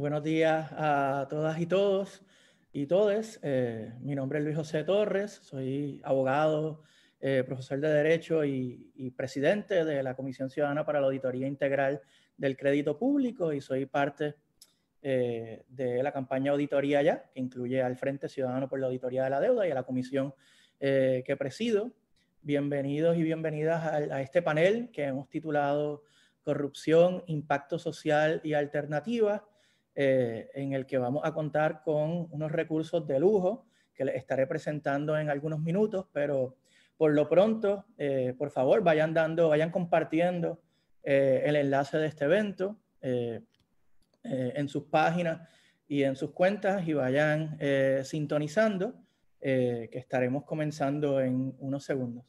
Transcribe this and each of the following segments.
Buenos días a todas y todos y todes. Eh, mi nombre es Luis José Torres, soy abogado, eh, profesor de Derecho y, presidente de la Comisión Ciudadana para la Auditoría Integral del Crédito Público y soy parte eh, de la campaña Auditoría Ya, que incluye al Frente Ciudadano por la Auditoría de la Deuda y a la comisión que presido. Bienvenidos y bienvenidas a, a este panel que hemos titulado Corrupción, Impacto Social y Alternativas eh, en el que vamos a contar con unos recursos de lujo que les estaré presentando en algunos minutos, pero por lo pronto, eh, por favor, vayan dando, vayan compartiendo eh, el enlace de este evento en sus páginas y en sus cuentas y vayan sintonizando, que estaremos comenzando en unos segundos.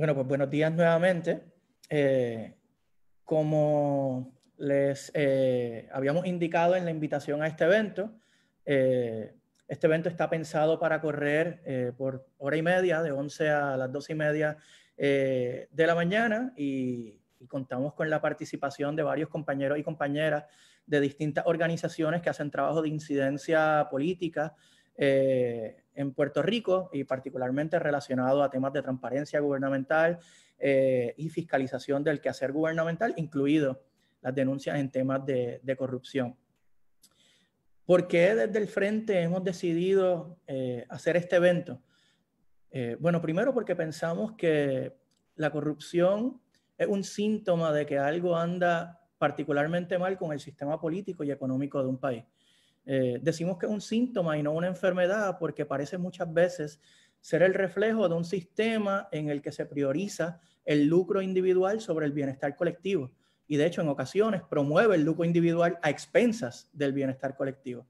Bueno, pues buenos días nuevamente. Eh, como les eh, habíamos indicado en la invitación a este evento, eh, este evento está pensado para correr por hora y media, de 11 a las 12 y media de la mañana, y contamos con la participación de varios compañeros y compañeras de distintas organizaciones que hacen trabajo de incidencia política, eh, en Puerto Rico y particularmente relacionado a temas de transparencia gubernamental eh, y fiscalización del quehacer gubernamental, incluido las denuncias en temas de, corrupción. ¿Por qué desde el frente hemos decidido eh, hacer este evento? bueno, primero porque pensamos que la corrupción es un síntoma de que algo anda particularmente mal con el sistema político y económico de un país. Eh, decimos que es un síntoma y no una enfermedad porque parece muchas veces ser el reflejo de un sistema en el que se prioriza el lucro individual sobre el bienestar colectivo y de hecho en ocasiones promueve el lucro individual a expensas del bienestar colectivo.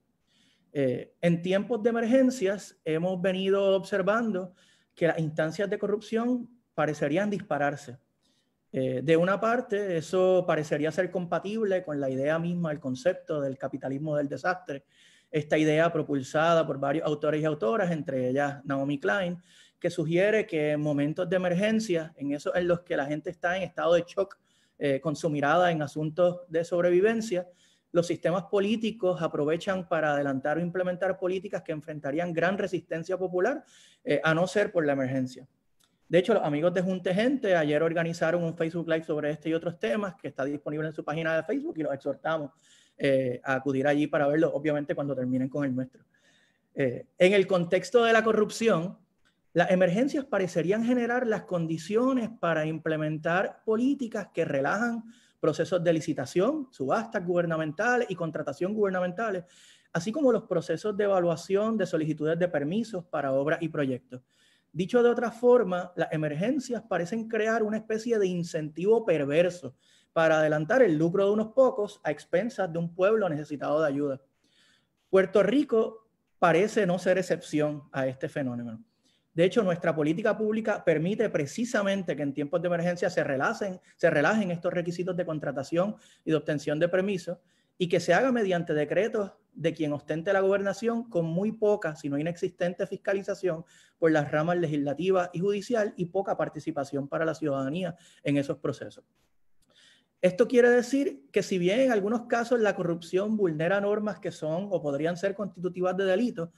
Eh, en tiempos de emergencias hemos venido observando que las instancias de corrupción parecerían dispararse. Eh, de una parte, eso parecería ser compatible con la idea misma, el concepto del capitalismo del desastre, esta idea propulsada por varios autores y autoras, entre ellas Naomi Klein, que sugiere que en momentos de emergencia, en esos en los que la gente está en estado de shock eh, con su mirada en asuntos de sobrevivencia, los sistemas políticos aprovechan para adelantar o implementar políticas que enfrentarían gran resistencia popular, eh, a no ser por la emergencia. De hecho, los amigos de Junte Gente ayer organizaron un Facebook Live sobre este y otros temas que está disponible en su página de Facebook y los exhortamos eh, a acudir allí para verlo, obviamente cuando terminen con el nuestro. Eh, en el contexto de la corrupción, las emergencias parecerían generar las condiciones para implementar políticas que relajan procesos de licitación, subastas gubernamentales y contratación gubernamentales, así como los procesos de evaluación de solicitudes de permisos para obras y proyectos. Dicho de otra forma, las emergencias parecen crear una especie de incentivo perverso para adelantar el lucro de unos pocos a expensas de un pueblo necesitado de ayuda. Puerto Rico parece no ser excepción a este fenómeno. De hecho, nuestra política pública permite precisamente que en tiempos de emergencia se relajen, se relajen estos requisitos de contratación y de obtención de permisos y que se haga mediante decretos de quien ostente la gobernación con muy poca, si no inexistente fiscalización por las ramas legislativa y judicial y poca participación para la ciudadanía en esos procesos. Esto quiere decir que si bien en algunos casos la corrupción vulnera normas que son o podrían ser constitutivas de delito,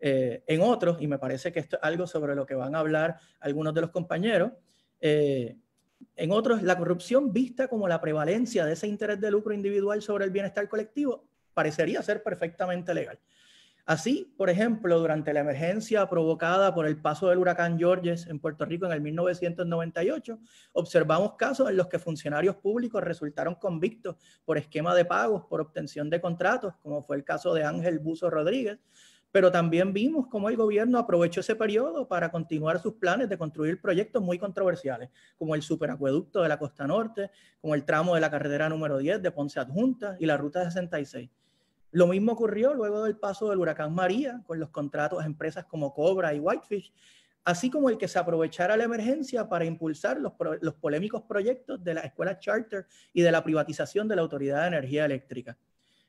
eh, en otros, y me parece que esto es algo sobre lo que van a hablar algunos de los compañeros, eh, en otros la corrupción vista como la prevalencia de ese interés de lucro individual sobre el bienestar colectivo parecería ser perfectamente legal. Así, por ejemplo, durante la emergencia provocada por el paso del huracán Georges en Puerto Rico en el 1998, observamos casos en los que funcionarios públicos resultaron convictos por esquema de pagos, por obtención de contratos, como fue el caso de Ángel Buzo Rodríguez, pero también vimos cómo el gobierno aprovechó ese periodo para continuar sus planes de construir proyectos muy controversiales, como el superacueducto de la Costa Norte, como el tramo de la carretera número 10 de Ponce Adjunta y la Ruta 66. Lo mismo ocurrió luego del paso del huracán María con los contratos a empresas como Cobra y Whitefish, así como el que se aprovechara la emergencia para impulsar los, polémicos proyectos de la escuela charter y de la privatización de la Autoridad de Energía Eléctrica.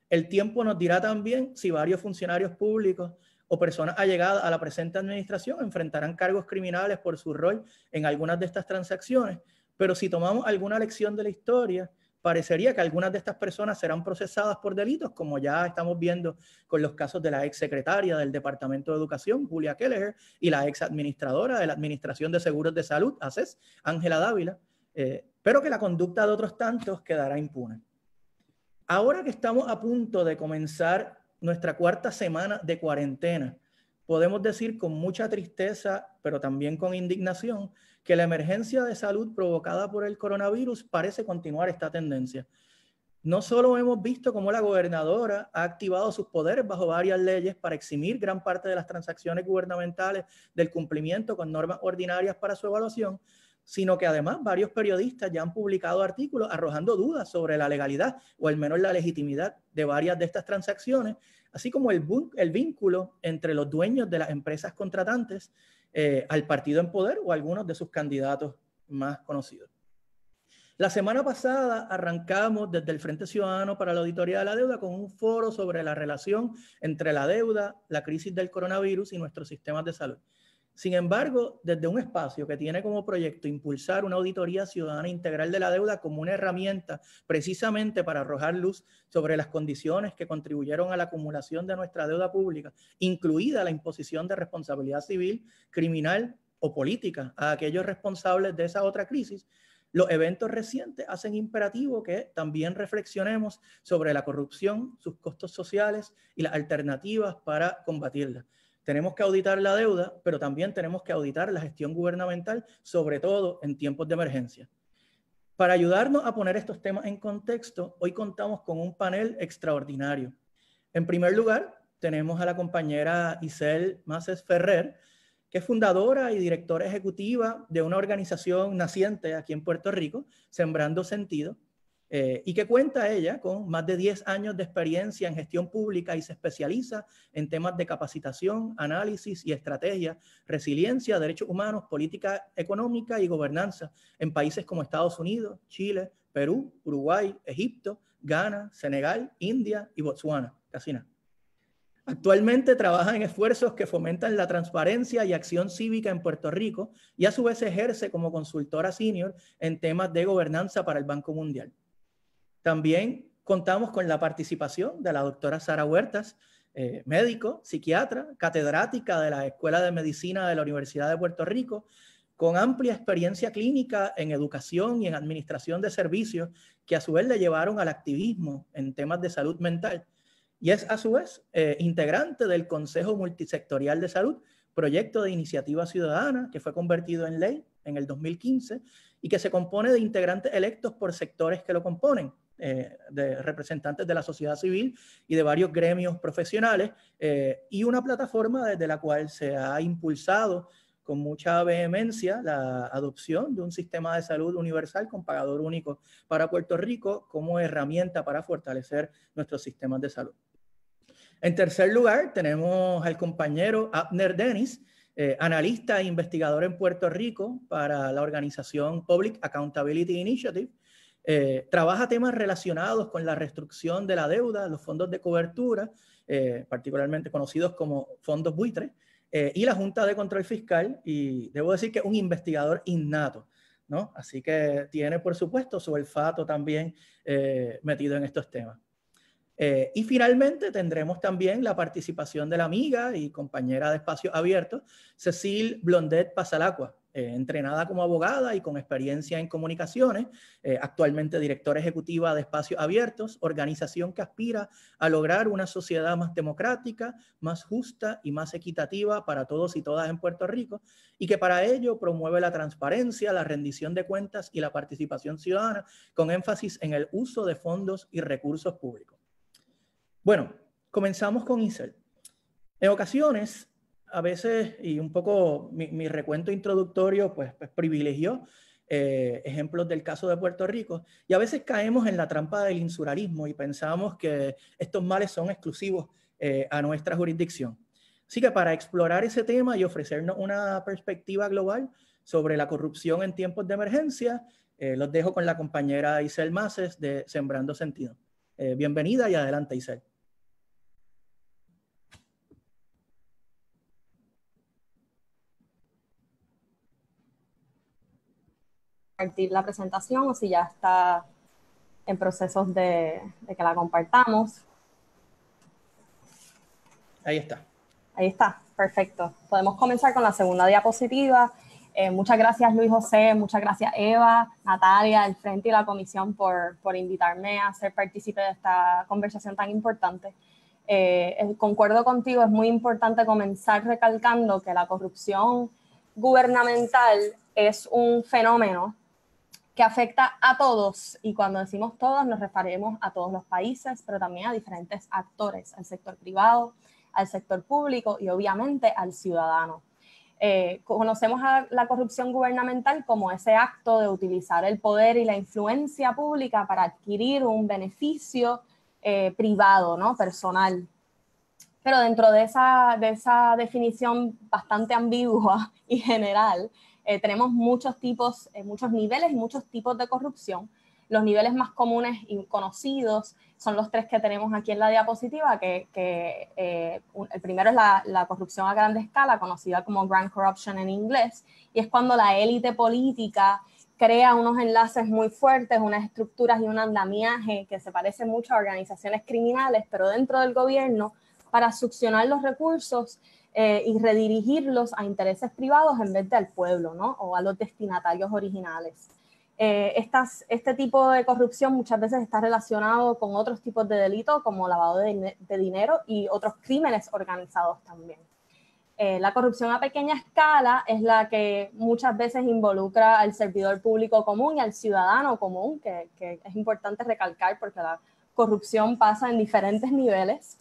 El tiempo nos dirá también si varios funcionarios públicos o personas allegadas a la presente administración enfrentarán cargos criminales por su rol en algunas de estas transacciones, pero si tomamos alguna lección de la historia, parecería que algunas de estas personas serán procesadas por delitos, como ya estamos viendo con los casos de la ex secretaria del Departamento de Educación, Julia Kelleher, y la ex administradora de la Administración de Seguros de Salud, ACES, Ángela Dávila, eh, pero que la conducta de otros tantos quedará impune. Ahora que estamos a punto de comenzar nuestra cuarta semana de cuarentena, podemos decir con mucha tristeza, pero también con indignación, que la emergencia de salud provocada por el coronavirus parece continuar esta tendencia. No solo hemos visto cómo la gobernadora ha activado sus poderes bajo varias leyes para eximir gran parte de las transacciones gubernamentales del cumplimiento con normas ordinarias para su evaluación, sino que además varios periodistas ya han publicado artículos arrojando dudas sobre la legalidad o al menos la legitimidad de varias de estas transacciones, así como el, el vínculo entre los dueños de las empresas contratantes eh, al partido en poder o algunos de sus candidatos más conocidos. La semana pasada arrancamos desde el Frente Ciudadano para la Auditoría de la Deuda con un foro sobre la relación entre la deuda, la crisis del coronavirus y nuestros sistemas de salud. Sin embargo, desde un espacio que tiene como proyecto impulsar una auditoría ciudadana integral de la deuda como una herramienta precisamente para arrojar luz sobre las condiciones que contribuyeron a la acumulación de nuestra deuda pública, incluida la imposición de responsabilidad civil, criminal o política a aquellos responsables de esa otra crisis, los eventos recientes hacen imperativo que también reflexionemos sobre la corrupción, sus costos sociales y las alternativas para combatirla. Tenemos que auditar la deuda, pero también tenemos que auditar la gestión gubernamental, sobre todo en tiempos de emergencia. Para ayudarnos a poner estos temas en contexto, hoy contamos con un panel extraordinario. En primer lugar, tenemos a la compañera Isel Maces Ferrer, que es fundadora y directora ejecutiva de una organización naciente aquí en Puerto Rico, Sembrando Sentido, eh, y que cuenta ella con más de 10 años de experiencia en gestión pública y se especializa en temas de capacitación, análisis y estrategia, resiliencia, derechos humanos, política económica y gobernanza en países como Estados Unidos, Chile, Perú, Uruguay, Egipto, Ghana, Senegal, India y Botswana. Casi Actualmente trabaja en esfuerzos que fomentan la transparencia y acción cívica en Puerto Rico y a su vez ejerce como consultora senior en temas de gobernanza para el Banco Mundial. También contamos con la participación de la doctora Sara Huertas, eh, médico, psiquiatra, catedrática de la Escuela de Medicina de la Universidad de Puerto Rico, con amplia experiencia clínica en educación y en administración de servicios, que a su vez le llevaron al activismo en temas de salud mental. Y es a su vez eh, integrante del Consejo Multisectorial de Salud, proyecto de iniciativa ciudadana que fue convertido en ley en el 2015 y que se compone de integrantes electos por sectores que lo componen, eh, de representantes de la sociedad civil y de varios gremios profesionales, eh, y una plataforma desde la cual se ha impulsado con mucha vehemencia la adopción de un sistema de salud universal con pagador único para Puerto Rico como herramienta para fortalecer nuestros sistemas de salud. En tercer lugar, tenemos al compañero Abner Dennis, eh, analista e investigador en Puerto Rico para la organización Public Accountability Initiative, eh, trabaja temas relacionados con la restricción de la deuda, los fondos de cobertura, eh, particularmente conocidos como fondos buitres, eh, y la Junta de Control Fiscal, y debo decir que un investigador innato, ¿no? Así que tiene, por supuesto, su olfato también metido en estos temas. Eh, y finalmente tendremos también la participación de la amiga y compañera de Espacios Abiertos, Cecil Blondet Pasalacua, eh, entrenada como abogada y con experiencia en comunicaciones, eh, actualmente directora ejecutiva de Espacios Abiertos, organización que aspira a lograr una sociedad más democrática, más justa y más equitativa para todos y todas en Puerto Rico, y que para ello promueve la transparencia, la rendición de cuentas y la participación ciudadana con énfasis en el uso de fondos y recursos públicos. Bueno, comenzamos con Isel. En ocasiones, a veces, y un poco mi, recuento introductorio, pues, pues privilegió eh, ejemplos del caso de Puerto Rico, y a veces caemos en la trampa del insularismo y pensamos que estos males son exclusivos eh, a nuestra jurisdicción. Así que para explorar ese tema y ofrecernos una perspectiva global sobre la corrupción en tiempos de emergencia, eh, los dejo con la compañera Isel Maces de Sembrando Sentido. bienvenida y adelante, Isel. compartir la presentación o si ya está en procesos de, que la compartamos. Ahí está. Ahí está, perfecto. Podemos comenzar con la segunda diapositiva. Eh, muchas gracias Luis José, muchas gracias Eva, Natalia, el Frente y la Comisión por, por invitarme a ser partícipe de esta conversación tan importante. Eh, concuerdo contigo, es muy importante comenzar recalcando que la corrupción gubernamental es un fenómeno que afecta a todos. Y cuando decimos todos, nos referimos a todos los países, pero también a diferentes actores, al sector privado, al sector público y obviamente al ciudadano. Eh, conocemos a la corrupción gubernamental como ese acto de utilizar el poder y la influencia pública para adquirir un beneficio eh, privado, ¿no? personal. Pero dentro de esa, de esa definición bastante ambigua y general, eh, tenemos muchos tipos, eh, muchos niveles y muchos tipos de corrupción. Los niveles más comunes y conocidos son los tres que tenemos aquí en la diapositiva, que, eh, el primero es la, la, corrupción a gran escala, conocida como grand corruption en inglés, y es cuando la élite política crea unos enlaces muy fuertes, unas estructuras y un andamiaje que se parece mucho a organizaciones criminales, pero dentro del gobierno, para succionar los recursos eh, y redirigirlos a intereses privados en vez del pueblo, ¿no? O a los destinatarios originales. Eh, este tipo de corrupción muchas veces está relacionado con otros tipos de delitos como lavado de, dinero y otros crímenes organizados también. Eh, la corrupción a pequeña escala es la que muchas veces involucra al servidor público común y al ciudadano común, que, es importante recalcar porque la corrupción pasa en diferentes niveles.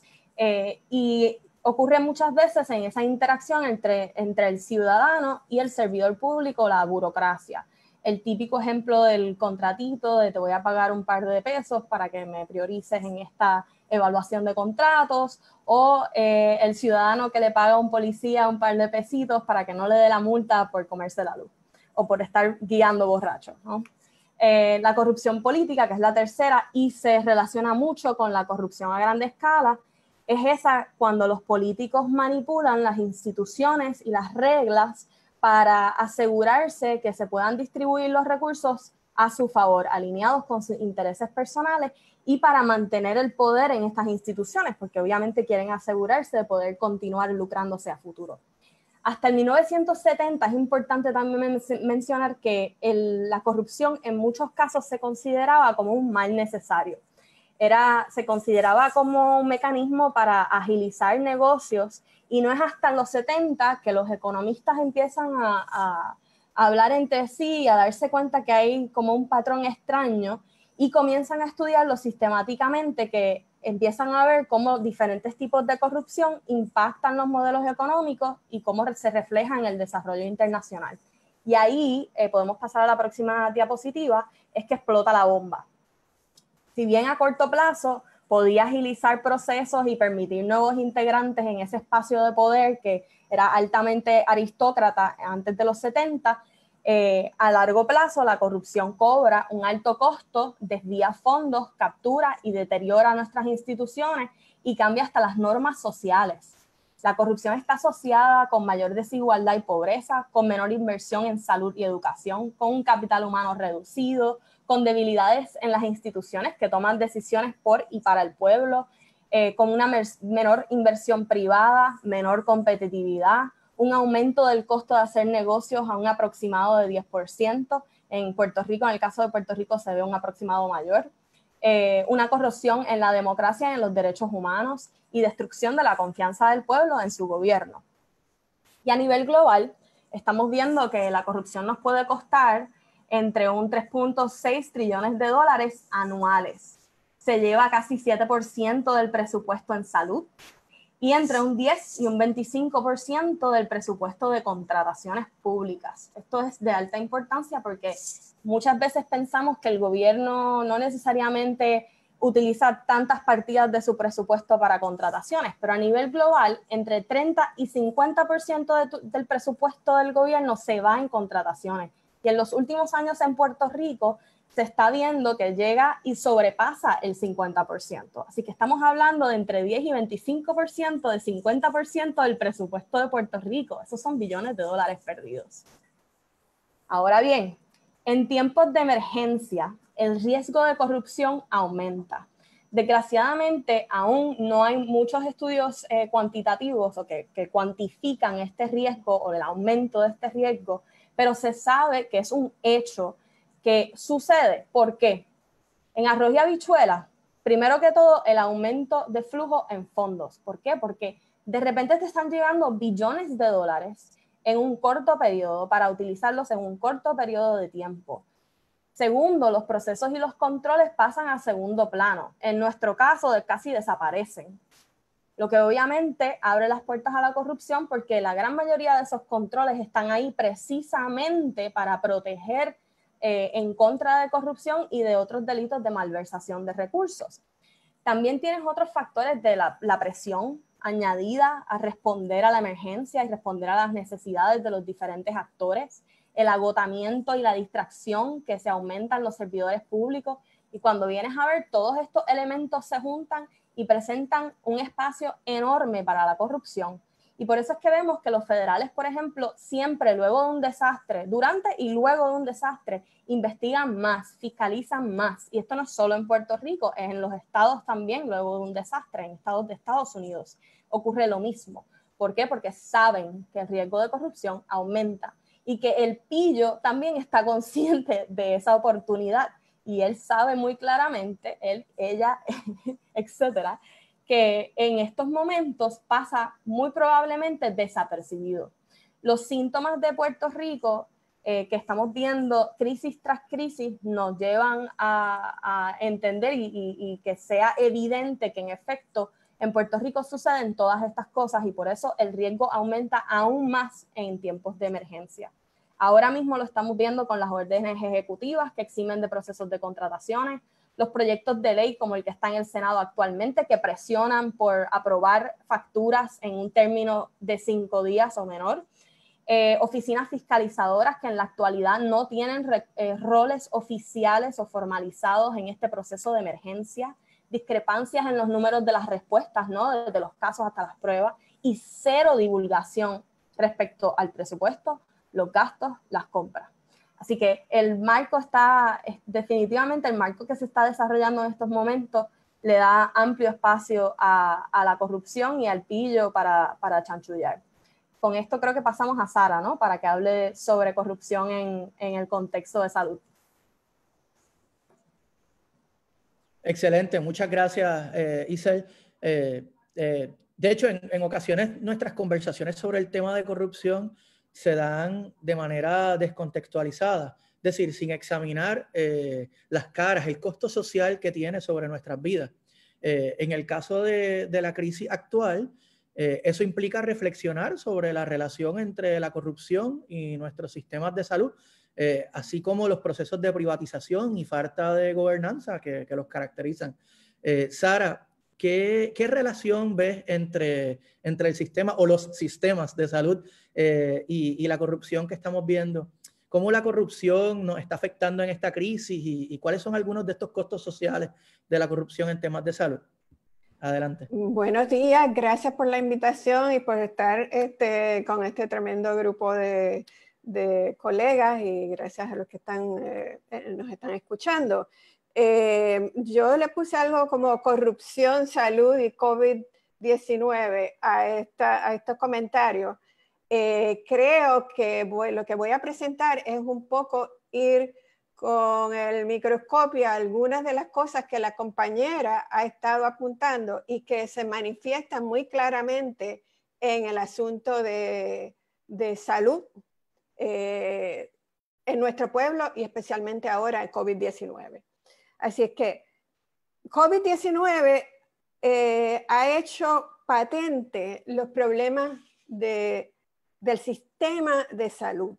y ocurre muchas veces en esa interacción entre, el ciudadano y el servidor público, la burocracia. El típico ejemplo del contratito de te voy a pagar un par de pesos para que me priorices en esta evaluación de contratos, o eh, el ciudadano que le paga a un policía un par de pesitos para que no le dé la multa por comerse la luz o por estar guiando borracho. Eh, la corrupción política, que es la tercera, y se relaciona mucho con la corrupción a gran escala, es esa cuando los políticos manipulan las instituciones y las reglas para asegurarse que se puedan distribuir los recursos a su favor, alineados con sus intereses personales y para mantener el poder en estas instituciones, porque obviamente quieren asegurarse de poder continuar lucrándose a futuro. Hasta el 1970 es importante también mencionar que la corrupción en muchos casos se consideraba como un mal necesario se consideraba como un mecanismo para agilizar negocios y no es hasta los 70 que los economistas empiezan a, hablar entre sí, a darse cuenta que hay como un patrón extraño y comienzan a estudiarlo sistemáticamente que empiezan a ver cómo diferentes tipos de corrupción impactan los modelos económicos y cómo se refleja en el desarrollo internacional. Y ahí eh, podemos pasar a la próxima diapositiva, es que explota la bomba si bien a corto plazo podía agilizar procesos y permitir nuevos integrantes en ese espacio de poder que era altamente aristócrata antes de los 70, eh, a largo plazo la corrupción cobra un alto costo, desvía fondos, captura y deteriora nuestras instituciones y cambia hasta las normas sociales. La corrupción está asociada con mayor desigualdad y pobreza, con menor inversión en salud y educación, con un capital humano reducido, con debilidades en las instituciones que toman decisiones por y para el pueblo, eh, con una menor inversión privada, menor competitividad, un aumento del costo de hacer negocios a un aproximado de 10%. En Puerto Rico, en el caso de Puerto Rico, se ve un aproximado mayor. Eh, una corrupción en la democracia y en los derechos humanos y destrucción de la confianza del pueblo en su gobierno. Y a nivel global, estamos viendo que la corrupción nos puede costar entre un 3.6 trillones de dólares anuales. Se lleva casi 7% del presupuesto en salud y entre un 10 y un 25% del presupuesto de contrataciones públicas. Esto es de alta importancia porque muchas veces pensamos que el gobierno no necesariamente utiliza tantas partidas de su presupuesto para contrataciones, pero a nivel global, entre 30 y 50% del presupuesto del gobierno se va en contrataciones que en los últimos años en Puerto Rico se está viendo que llega y sobrepasa el 50%. Así que estamos hablando de entre 10 y 25% del 50% del presupuesto de Puerto Rico. Esos son billones de dólares perdidos. Ahora bien, en tiempos de emergencia, el riesgo de corrupción aumenta. Desgraciadamente, aún no hay muchos estudios eh, cuantitativos o que, que cuantifican este riesgo o el aumento de este riesgo pero se sabe que es un hecho que sucede. ¿Por qué? En arroz y habichuela, primero que todo, el aumento de flujo en fondos. ¿Por qué? Porque de repente te están llegando billones de dólares en un corto periodo para utilizarlos en un corto periodo de tiempo. Segundo, los procesos y los controles pasan a segundo plano. En nuestro caso, casi desaparecen lo que obviamente abre las puertas a la corrupción porque la gran mayoría de esos controles están ahí precisamente para proteger eh, en contra de corrupción y de otros delitos de malversación de recursos. También tienes otros factores de la, la presión añadida a responder a la emergencia y responder a las necesidades de los diferentes actores, el agotamiento y la distracción que se aumentan los servidores públicos. Y cuando vienes a ver, todos estos elementos se juntan y presentan un espacio enorme para la corrupción. Y por eso es que vemos que los federales, por ejemplo, siempre luego de un desastre, durante y luego de un desastre, investigan más, fiscalizan más. Y esto no es solo en Puerto Rico, es en los estados también, luego de un desastre, en estados de Estados Unidos ocurre lo mismo. ¿Por qué? Porque saben que el riesgo de corrupción aumenta y que el pillo también está consciente de esa oportunidad y él sabe muy claramente, él, ella, etcétera, que en estos momentos pasa muy probablemente desapercibido. Los síntomas de Puerto Rico eh, que estamos viendo crisis tras crisis nos llevan a, entender y, que sea evidente que en efecto en Puerto Rico suceden todas estas cosas y por eso el riesgo aumenta aún más en tiempos de emergencia. Ahora mismo lo estamos viendo con las órdenes ejecutivas que eximen de procesos de contrataciones, los proyectos de ley como el que está en el Senado actualmente, que presionan por aprobar facturas en un término de cinco días o menor, eh, oficinas fiscalizadoras que en la actualidad no tienen eh, roles oficiales o formalizados en este proceso de emergencia, discrepancias en los números de las respuestas, ¿no? desde los casos hasta las pruebas, y cero divulgación respecto al presupuesto, los gastos, las compras. Así que el marco está, definitivamente el marco que se está desarrollando en estos momentos le da amplio espacio a, la corrupción y al pillo para, chanchullar. Con esto creo que pasamos a Sara, ¿no? Para que hable sobre corrupción en, el contexto de salud. Excelente, muchas gracias, eh, Isel. Eh, eh, de hecho, en, ocasiones nuestras conversaciones sobre el tema de corrupción se dan de manera descontextualizada, es decir, sin examinar eh, las caras, el costo social que tiene sobre nuestras vidas. Eh, en el caso de, la crisis actual, eh, eso implica reflexionar sobre la relación entre la corrupción y nuestros sistemas de salud, así como los procesos de privatización y falta de gobernanza que, los caracterizan. Sara, ¿Qué, relación ves entre, entre el sistema o los sistemas de salud eh, y, la corrupción que estamos viendo. ¿Cómo la corrupción nos está afectando en esta crisis y, cuáles son algunos de estos costos sociales de la corrupción en temas de salud? Adelante. Buenos días, gracias por la invitación y por estar este, con este tremendo grupo de, colegas y gracias a los que están, eh, eh, nos están escuchando. yo le puse algo como corrupción, salud y COVID-19 a, esta, a estos comentarios eh, creo que lo que voy a presentar es un poco ir con el microscopio algunas de las cosas que la compañera ha estado apuntando y que se manifiestan muy claramente en el asunto de, salud eh, en nuestro pueblo y especialmente ahora el COVID-19. Así es que COVID-19 eh, ha hecho patente los problemas de del sistema de salud.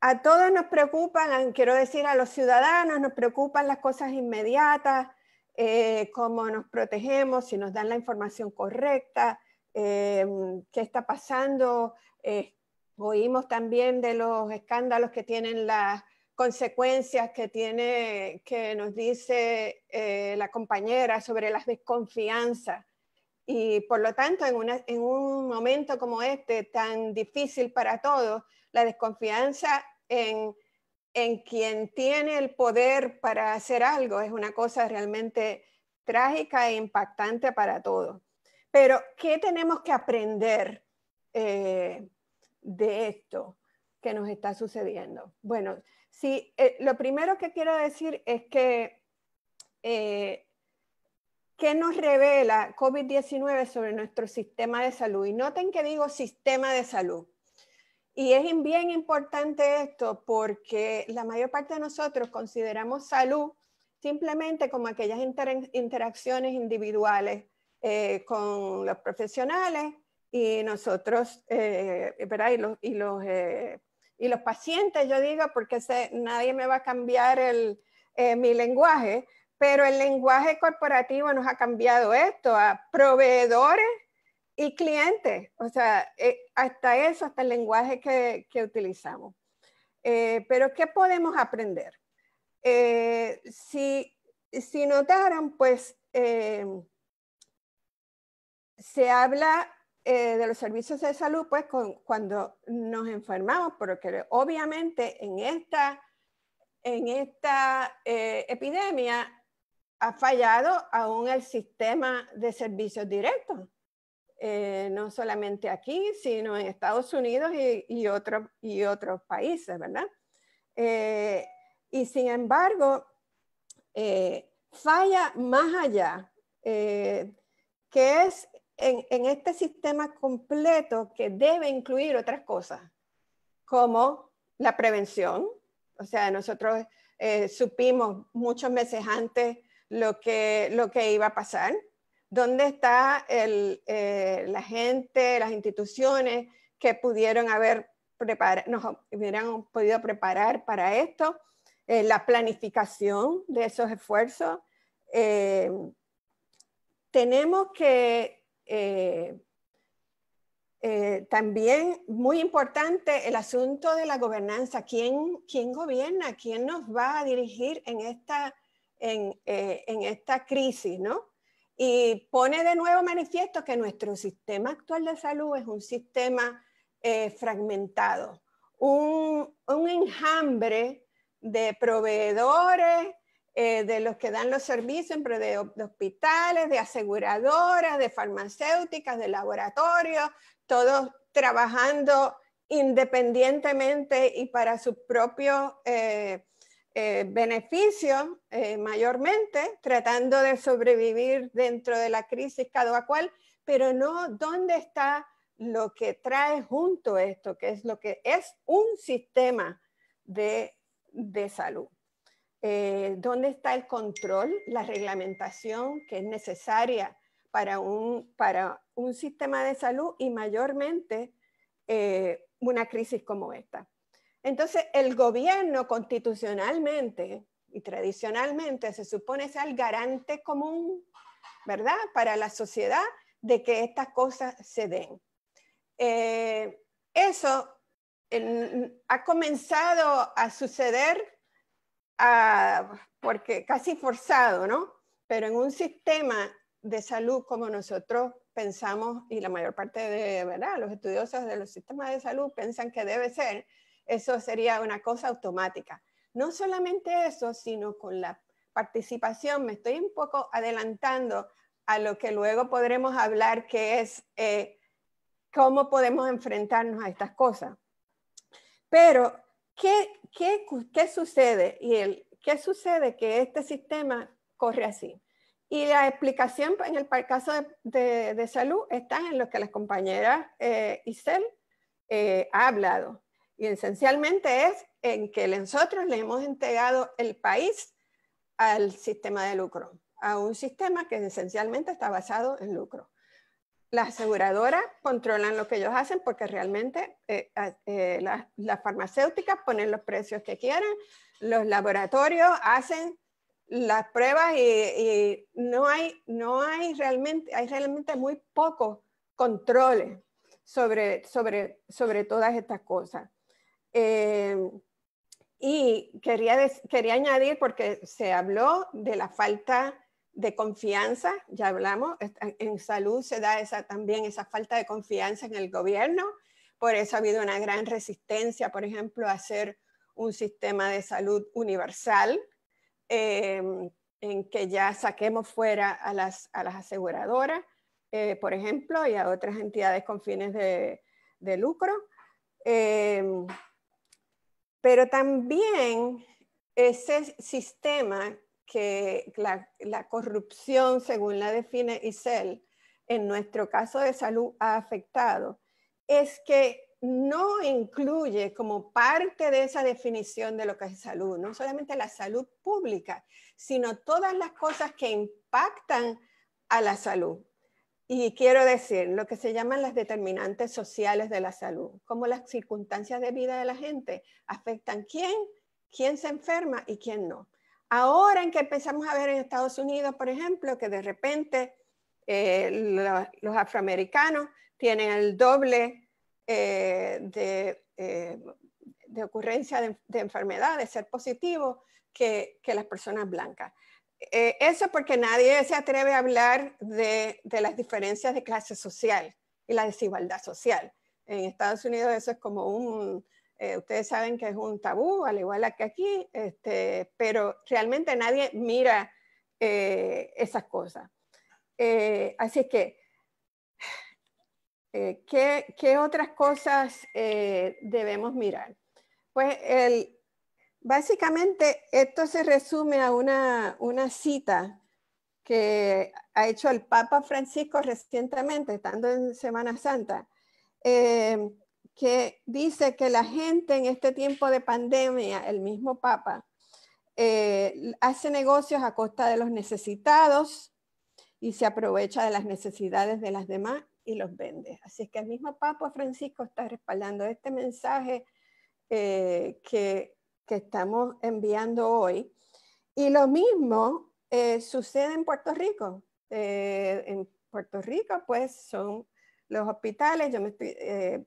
A todos nos preocupan, ah, quiero decir a los ciudadanos, nos preocupan las cosas inmediatas, eh, cómo nos protegemos, si nos dan la información correcta, eh, qué está pasando. Eh, oímos también de los escándalos que tienen las consecuencias que tiene, que nos dice la compañera sobre las desconfianzas y por lo tanto, en, en un momento como este, tan difícil para todos, la desconfianza en, en quien tiene el poder para hacer algo es una cosa realmente trágica e impactante para todos. Pero, ¿qué tenemos que aprender eh, de esto que nos está sucediendo? Bueno, si eh, lo primero que quiero decir es que eh, ¿Qué nos revela COVID-19 sobre nuestro sistema de salud? Y noten que digo sistema de salud. Y es bien importante esto porque la mayor parte de nosotros consideramos salud simplemente como aquellas interacciones individuales eh, con los profesionales y nosotros, eh, ¿verdad? Y los, y los, eh, y los pacientes, yo digo, porque nadie me va a cambiar el, eh, mi lenguaje, pero el lenguaje corporativo nos ha cambiado esto a proveedores y clientes. O sea, eh, hasta eso, hasta el lenguaje que, utilizamos. Eh, pero, ¿qué podemos aprender? Eh, si, si, notaron, pues se habla de los servicios de salud, pues cuando nos enfermamos, porque obviamente en esta en esta epidemia fallado aún el sistema de servicios directos, eh, no solamente aquí, sino en Estados Unidos y, y, y otros países, ¿verdad? Eh, y sin embargo, eh, falla más allá, que es en, este sistema completo que debe incluir otras cosas, como la prevención, o sea, nosotros... supimos muchos meses antes lo que, iba a pasar, dónde está eh, la gente, las instituciones que pudieron haber preparado, nos hubieran podido preparar para esto, eh, la planificación de esos esfuerzos. Eh, tenemos que también, muy importante, el asunto de la gobernanza. ¿Quién, quién gobierna? ¿Quién nos va a dirigir en esta eh, en, esta crisis, ¿no? Y pone de nuevo manifiesto que nuestro sistema actual de salud es un sistema eh, fragmentado, un, enjambre de proveedores, eh, de los que dan los servicios, de, hospitales, de aseguradoras, de farmacéuticas, de laboratorios, todos trabajando independientemente y para sus propios eh, eh, beneficio eh, mayormente, tratando de sobrevivir dentro de la crisis cada cual, pero no dónde está lo que trae junto esto, que es lo que es un sistema de, salud. Eh, dónde está el control, la reglamentación que es necesaria para un, para un sistema de salud y mayormente una crisis como esta. Entonces, el gobierno constitucionalmente y tradicionalmente se supone ser el garante común, ¿verdad?, para la sociedad de que estas cosas se den. Eh, eso ha comenzado a suceder ah, porque casi forzado, ¿no? Pero en un sistema de salud como nosotros pensamos y la mayor parte de ¿verdad? los estudiosos de los sistemas de salud piensan que debe ser, eso sería una cosa automática. No solamente eso, sino con la participación, me estoy un poco adelantando a lo que luego podremos hablar, que es eh, cómo podemos enfrentarnos a estas cosas. Pero, ¿qué, sucede? Y el, ¿Qué sucede que este sistema corre así? Y la explicación en el caso de, salud está en lo que las compañeras eh, Isel eh, ha hablado. Y esencialmente es en que nosotros le hemos entregado el país al sistema de lucro, a un sistema que esencialmente está basado en lucro. Las aseguradoras controlan lo que ellos hacen porque realmente eh, eh, las, farmacéuticas ponen los precios que quieran, los laboratorios hacen las pruebas y, y, no hay, no hay realmente, hay realmente muy pocos controles sobre, sobre, sobre todas estas cosas. Eh, y quería, quería añadir, porque se habló de la falta de confianza, ya hablamos, en salud se da esa, también esa falta de confianza en el gobierno, por eso ha habido una gran resistencia, por ejemplo, a hacer un sistema de salud universal, eh, en que ya saquemos fuera a las, a las aseguradoras, eh, por ejemplo, y a otras entidades con fines de, de lucro. Eh, pero también ese sistema que la, corrupción, según la define Isel, en nuestro caso de salud ha afectado, es que no incluye como parte de esa definición de lo que es salud, no solamente la salud pública, sino todas las cosas que impactan a la salud. Y quiero decir, lo que se llaman las determinantes sociales de la salud, como las circunstancias de vida de la gente afectan quién, quién se enferma y quién no. Ahora en que empezamos a ver en Estados Unidos, por ejemplo, que de repente eh, los afroamericanos tienen el doble eh, de, eh, de, ocurrencia de, de ser positivo, que las personas blancas. Eh, eso porque nadie se atreve a hablar de, las diferencias de clase social y la desigualdad social. En Estados Unidos eso es como un, eh, ustedes saben que es un tabú, al igual que aquí, este, pero realmente nadie mira eh, esas cosas. así que, ¿qué, ¿qué, otras cosas debemos mirar? Pues el, Básicamente, esto se resume a una, cita que ha hecho el Papa Francisco recientemente, estando en Semana Santa, eh, que dice que la gente en este tiempo de pandemia, el mismo Papa, eh, hace negocios a costa de los necesitados y se aprovecha de las necesidades de las demás y los vende. Así es que el mismo Papa Francisco está respaldando este mensaje eh, que que estamos enviando hoy. Y lo mismo eh, sucede en Puerto Rico. Eh, en Puerto Rico, pues son los hospitales, yo me eh,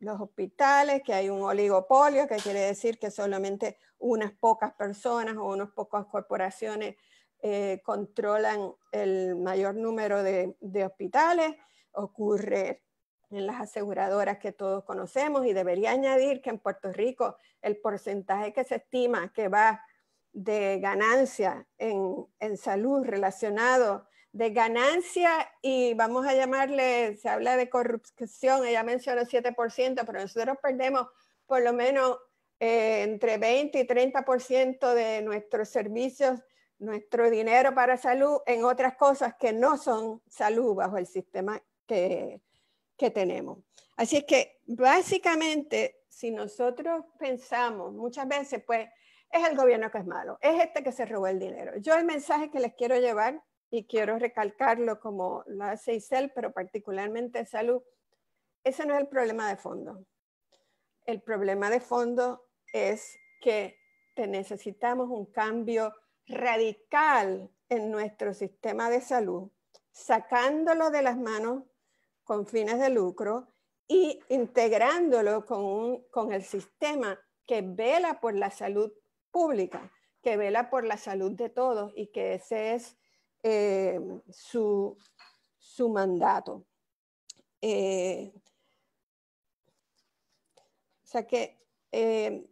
los hospitales, que hay un oligopolio, que quiere decir que solamente unas pocas personas o unas pocas corporaciones controlan el mayor número de hospitales. Ocurre en las aseguradoras que todos conocemos y debería añadir que en Puerto Rico el porcentaje que se estima que va de ganancia en, en salud relacionado de ganancia y vamos a llamarle, se habla de corrupción, ella menciona 7%, pero nosotros perdemos por lo menos eh, entre 20 y 30% de nuestros servicios, nuestro dinero para salud en otras cosas que no son salud bajo el sistema que, tenemos. Así es que básicamente, si nosotros pensamos muchas veces, pues es el gobierno que es malo, es este que se robó el dinero. Yo el mensaje que les quiero llevar, y quiero recalcarlo como lo hace Isel, pero particularmente salud, ese no es el problema de fondo. El problema de fondo es que necesitamos un cambio radical en nuestro sistema de salud, sacándolo de las manos con fines de lucro y integrándolo con, el sistema que vela por la salud pública, que vela por la salud de todos y que ese es eh, su, mandato. Eh, o sea que, eh,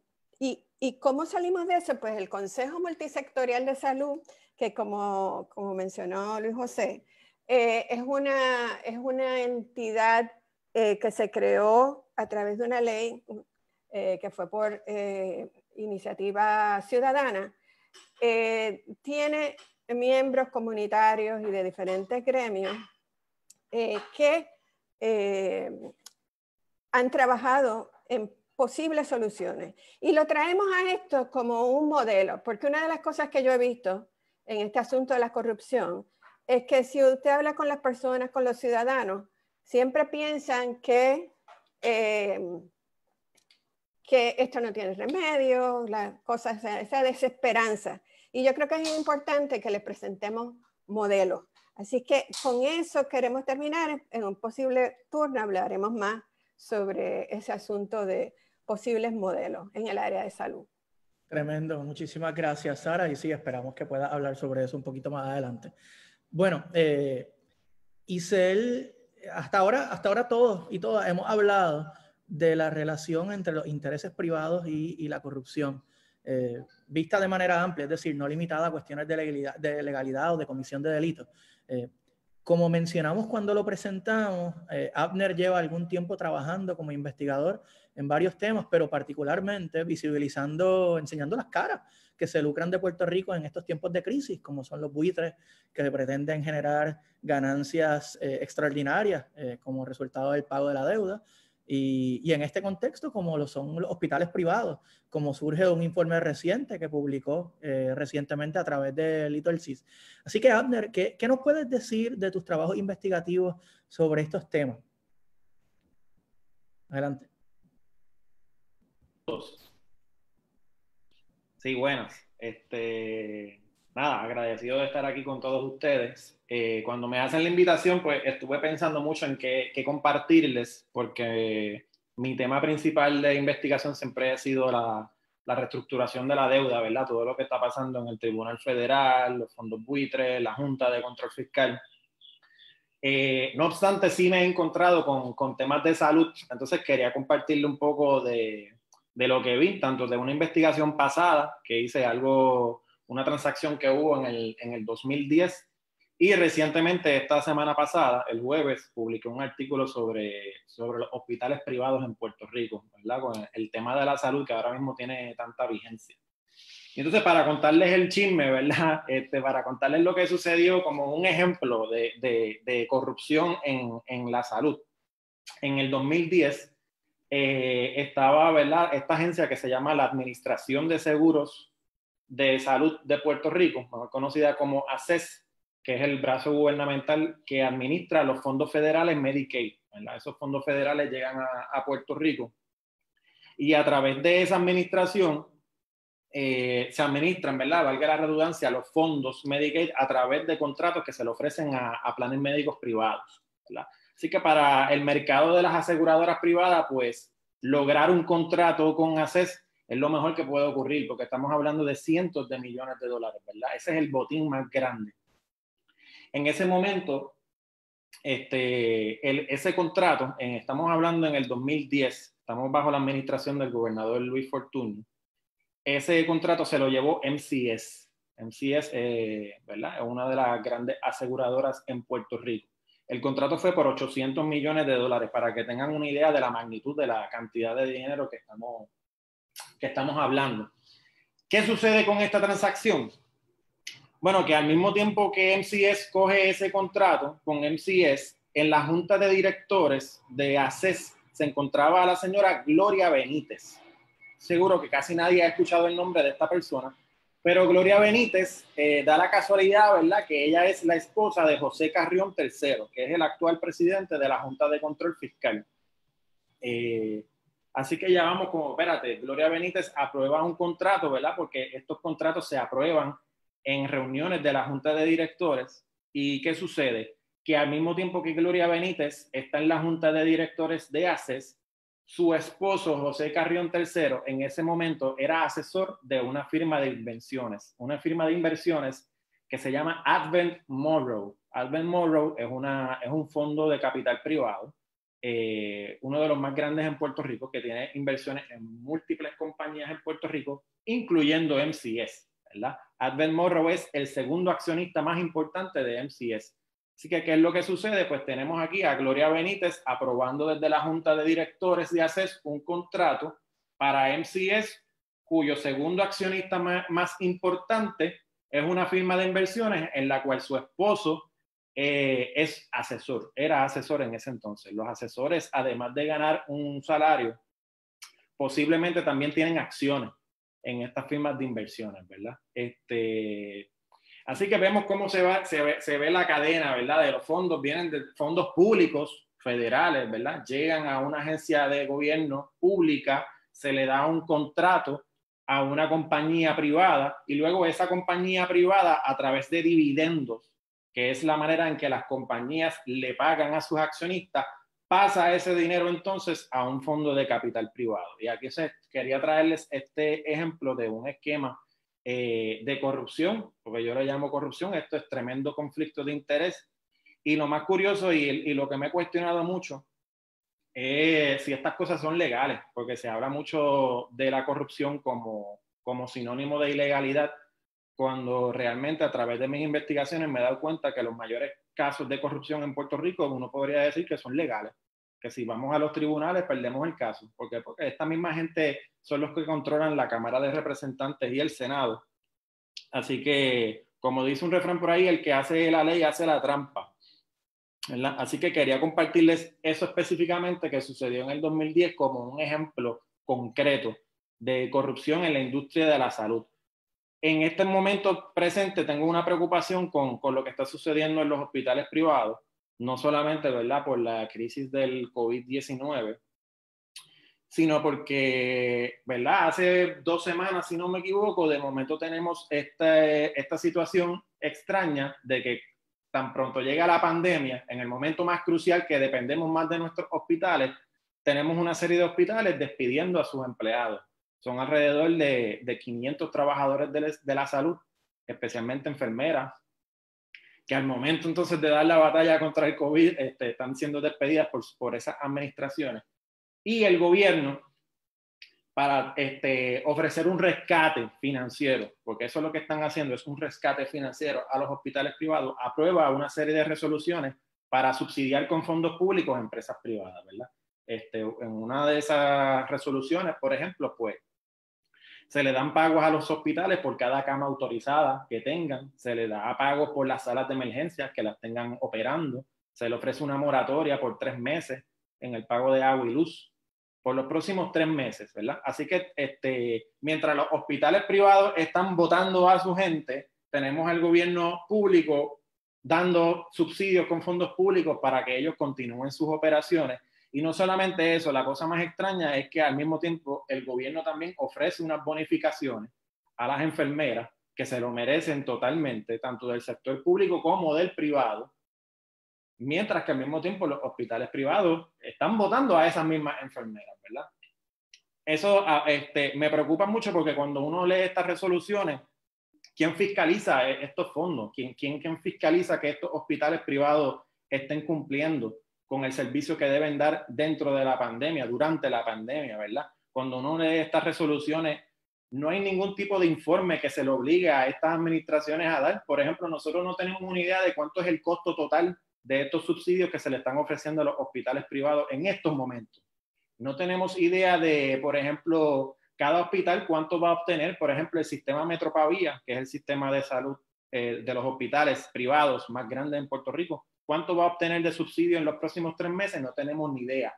y, cómo salimos de eso? Pues el Consejo Multisectorial de Salud, que como mencionó Luis José, eh, es, una, entidad eh, que se creó a través de una ley eh, que fue por iniciativa ciudadana. tiene miembros comunitarios y de diferentes gremios que han trabajado en posibles soluciones. Y lo traemos a esto como un modelo, porque una de las cosas que yo he visto en este asunto de la corrupción es que si usted habla con las personas, con los ciudadanos, siempre piensan que, eh, que esto no tiene remedio, las cosas, esa desesperanza. Y yo creo que es importante que les presentemos modelos. Así que con eso queremos terminar. En un posible turno hablaremos más sobre ese asunto de posibles modelos en el área de salud. Tremendo, muchísimas gracias Sara y sí, esperamos que pueda hablar sobre eso un poquito más adelante. Bueno, eh, Isel, hasta ahora, hasta ahora todos y todas hemos hablado de la relación entre los intereses privados y, la corrupción, eh, vista de manera amplia, es decir, no limitada a cuestiones de legalidad, o de comisión de delitos. Eh, como mencionamos cuando lo presentamos, eh, Abner lleva algún tiempo trabajando como investigador en varios temas, pero particularmente visibilizando, enseñando las caras que se lucran de Puerto Rico en estos tiempos de crisis, como son los buitres que pretenden generar ganancias eh, extraordinarias eh, como resultado del pago de la deuda, y, en este contexto, como lo son los hospitales privados, como surge un informe reciente que publicó eh, recientemente a través de Little CIS. Así que, Abner, ¿qué, ¿qué, nos puedes decir de tus trabajos investigativos sobre estos temas? Adelante. Sí, bueno, este, nada, agradecido de estar aquí con todos ustedes. Eh, cuando me hacen la invitación, pues estuve pensando mucho en qué, compartirles, porque mi tema principal de investigación siempre ha sido la, reestructuración de la deuda, ¿verdad? Todo lo que está pasando en el Tribunal Federal, los fondos buitres, la Junta de Control Fiscal. Eh, no obstante, sí me he encontrado con, temas de salud, entonces quería compartirle un poco de, de, lo que vi, tanto de una investigación pasada que hice algo una transacción que hubo en el, en el 2010 y recientemente, esta semana pasada, el jueves, publiqué un artículo sobre, sobre los hospitales privados en Puerto Rico, Con el tema de la salud que ahora mismo tiene tanta vigencia. Y entonces, para contarles el chisme, ¿verdad? Este, para contarles lo que sucedió como un ejemplo de, de, corrupción en, en, la salud. En el 2010 eh, estaba, ¿verdad? Esta agencia que se llama la Administración de Seguros de Salud de Puerto Rico, conocida como ACES, que es el brazo gubernamental que administra los fondos federales Medicaid. ¿verdad? Esos fondos federales llegan a, Puerto Rico. Y a través de esa administración eh, se administran, ¿verdad? Valga la redundancia, los fondos Medicaid a través de contratos que se le ofrecen a, planes médicos privados. ¿verdad? Así que para el mercado de las aseguradoras privadas, pues lograr un contrato con ACES es lo mejor que puede ocurrir, porque estamos hablando de cientos de millones de dólares, ¿verdad? Ese es el botín más grande. En ese momento, este, el, ese contrato, estamos hablando en el 2010, estamos bajo la administración del gobernador Luis Fortuño, ese contrato se lo llevó MCS. MCS, eh, ¿verdad? Es una de las grandes aseguradoras en Puerto Rico. El contrato fue por 800 millones de dólares, para que tengan una idea de la magnitud de la cantidad de dinero que estamos que estamos hablando. ¿Qué sucede con esta transacción? Bueno, que al mismo tiempo que MCS coge ese contrato con MCS, en la junta de directores de ACES se encontraba la señora Gloria Benítez. Seguro que casi nadie ha escuchado el nombre de esta persona, pero Gloria Benítez eh, da la casualidad, ¿verdad?, que ella es la esposa de José Carrión III, que es el actual presidente de la Junta de Control Fiscal. Eh, Así que ya vamos como, espérate, Gloria Benítez aprueba un contrato, ¿verdad? Porque estos contratos se aprueban en reuniones de la Junta de Directores. ¿Y qué sucede? Que al mismo tiempo que Gloria Benítez está en la Junta de Directores de ACES, su esposo José Carrión III en ese momento era asesor de una firma de inversiones. una firma de inversiones que se llama Advent Morrow. Advent Morrow es un fondo de capital privado eh, uno de los más grandes en Puerto Rico, que tiene inversiones en múltiples compañías en Puerto Rico, incluyendo MCS. ¿verdad? Advent Morrow es el segundo accionista más importante de MCS. Así que, ¿qué es lo que sucede? Pues tenemos aquí a Gloria Benítez aprobando desde la Junta de Directores de ACES un contrato para MCS, cuyo segundo accionista más importante es una firma de inversiones en la cual su esposo eh, es asesor, era asesor en ese entonces. Los asesores, además de ganar un salario, posiblemente también tienen acciones en estas firmas de inversiones, ¿verdad? Este, así que vemos cómo se, va, se ve la cadena, ¿verdad? De los fondos, vienen de fondos públicos, federales, ¿verdad? Llegan a una agencia de gobierno pública, se le da un contrato a una compañía privada y luego esa compañía privada a través de dividendos que es la manera en que las compañías le pagan a sus accionistas, pasa ese dinero entonces a un fondo de capital privado. Y aquí se, quería traerles este ejemplo de un esquema eh, de corrupción, porque yo lo llamo corrupción, esto es tremendo conflicto de interés. Y lo más curioso y, lo que me he cuestionado mucho es si estas cosas son legales, porque se habla mucho de la corrupción como, como sinónimo de ilegalidad cuando realmente a través de mis investigaciones me he dado cuenta que los mayores casos de corrupción en Puerto Rico, uno podría decir que son legales, que si vamos a los tribunales perdemos el caso, porque, esta misma gente son los que controlan la Cámara de Representantes y el Senado. Así que, como dice un refrán por ahí, el que hace la ley hace la trampa. Así que quería compartirles eso específicamente que sucedió en el 2010 como un ejemplo concreto de corrupción en la industria de la salud en este momento presente tengo una preocupación con, lo que está sucediendo en los hospitales privados, no solamente ¿verdad? por la crisis del COVID-19, sino porque ¿verdad? hace dos semanas, si no me equivoco, de momento tenemos esta situación extraña de que tan pronto llega la pandemia, en el momento más crucial que dependemos más de nuestros hospitales, tenemos una serie de hospitales despidiendo a sus empleados son alrededor de, de 500 trabajadores de, de, la salud, especialmente enfermeras, que al momento entonces de dar la batalla contra el COVID este, están siendo despedidas por, por esas administraciones. Y el gobierno, para este, ofrecer un rescate financiero, porque eso es lo que están haciendo, es un rescate financiero a los hospitales privados, aprueba una serie de resoluciones para subsidiar con fondos públicos a empresas privadas, ¿verdad? Este, en una de esas resoluciones, por ejemplo, pues se le dan pagos a los hospitales por cada cama autorizada que tengan, se le da pagos por las salas de emergencias que las tengan operando, se le ofrece una moratoria por tres meses en el pago de agua y luz por los próximos tres meses, ¿verdad? Así que este, mientras los hospitales privados están votando a su gente, tenemos al gobierno público dando subsidios con fondos públicos para que ellos continúen sus operaciones y no solamente eso, la cosa más extraña es que al mismo tiempo el gobierno también ofrece unas bonificaciones a las enfermeras que se lo merecen totalmente, tanto del sector público como del privado, mientras que al mismo tiempo los hospitales privados están votando a esas mismas enfermeras, ¿verdad? Eso ah, este, me preocupa mucho porque cuando uno lee estas resoluciones, ¿quién fiscaliza e-, estos fondos? ¿Quién, quién, quién fiscaliza que estos hospitales privados estén cumpliendo con el servicio que deben dar dentro de la pandemia, durante la pandemia, ¿verdad? Cuando uno lee estas resoluciones, no hay ningún tipo de informe que se le obligue a estas administraciones a dar. Por ejemplo, nosotros no tenemos una idea de cuánto es el costo total de estos subsidios que se le están ofreciendo a los hospitales privados en estos momentos. No tenemos idea de, por ejemplo, cada hospital cuánto va a obtener, por ejemplo, el sistema Metropavía, que es el sistema de salud eh, de los hospitales privados más grande en Puerto Rico ¿Cuánto va a obtener de subsidio en los próximos tres meses? No tenemos ni idea,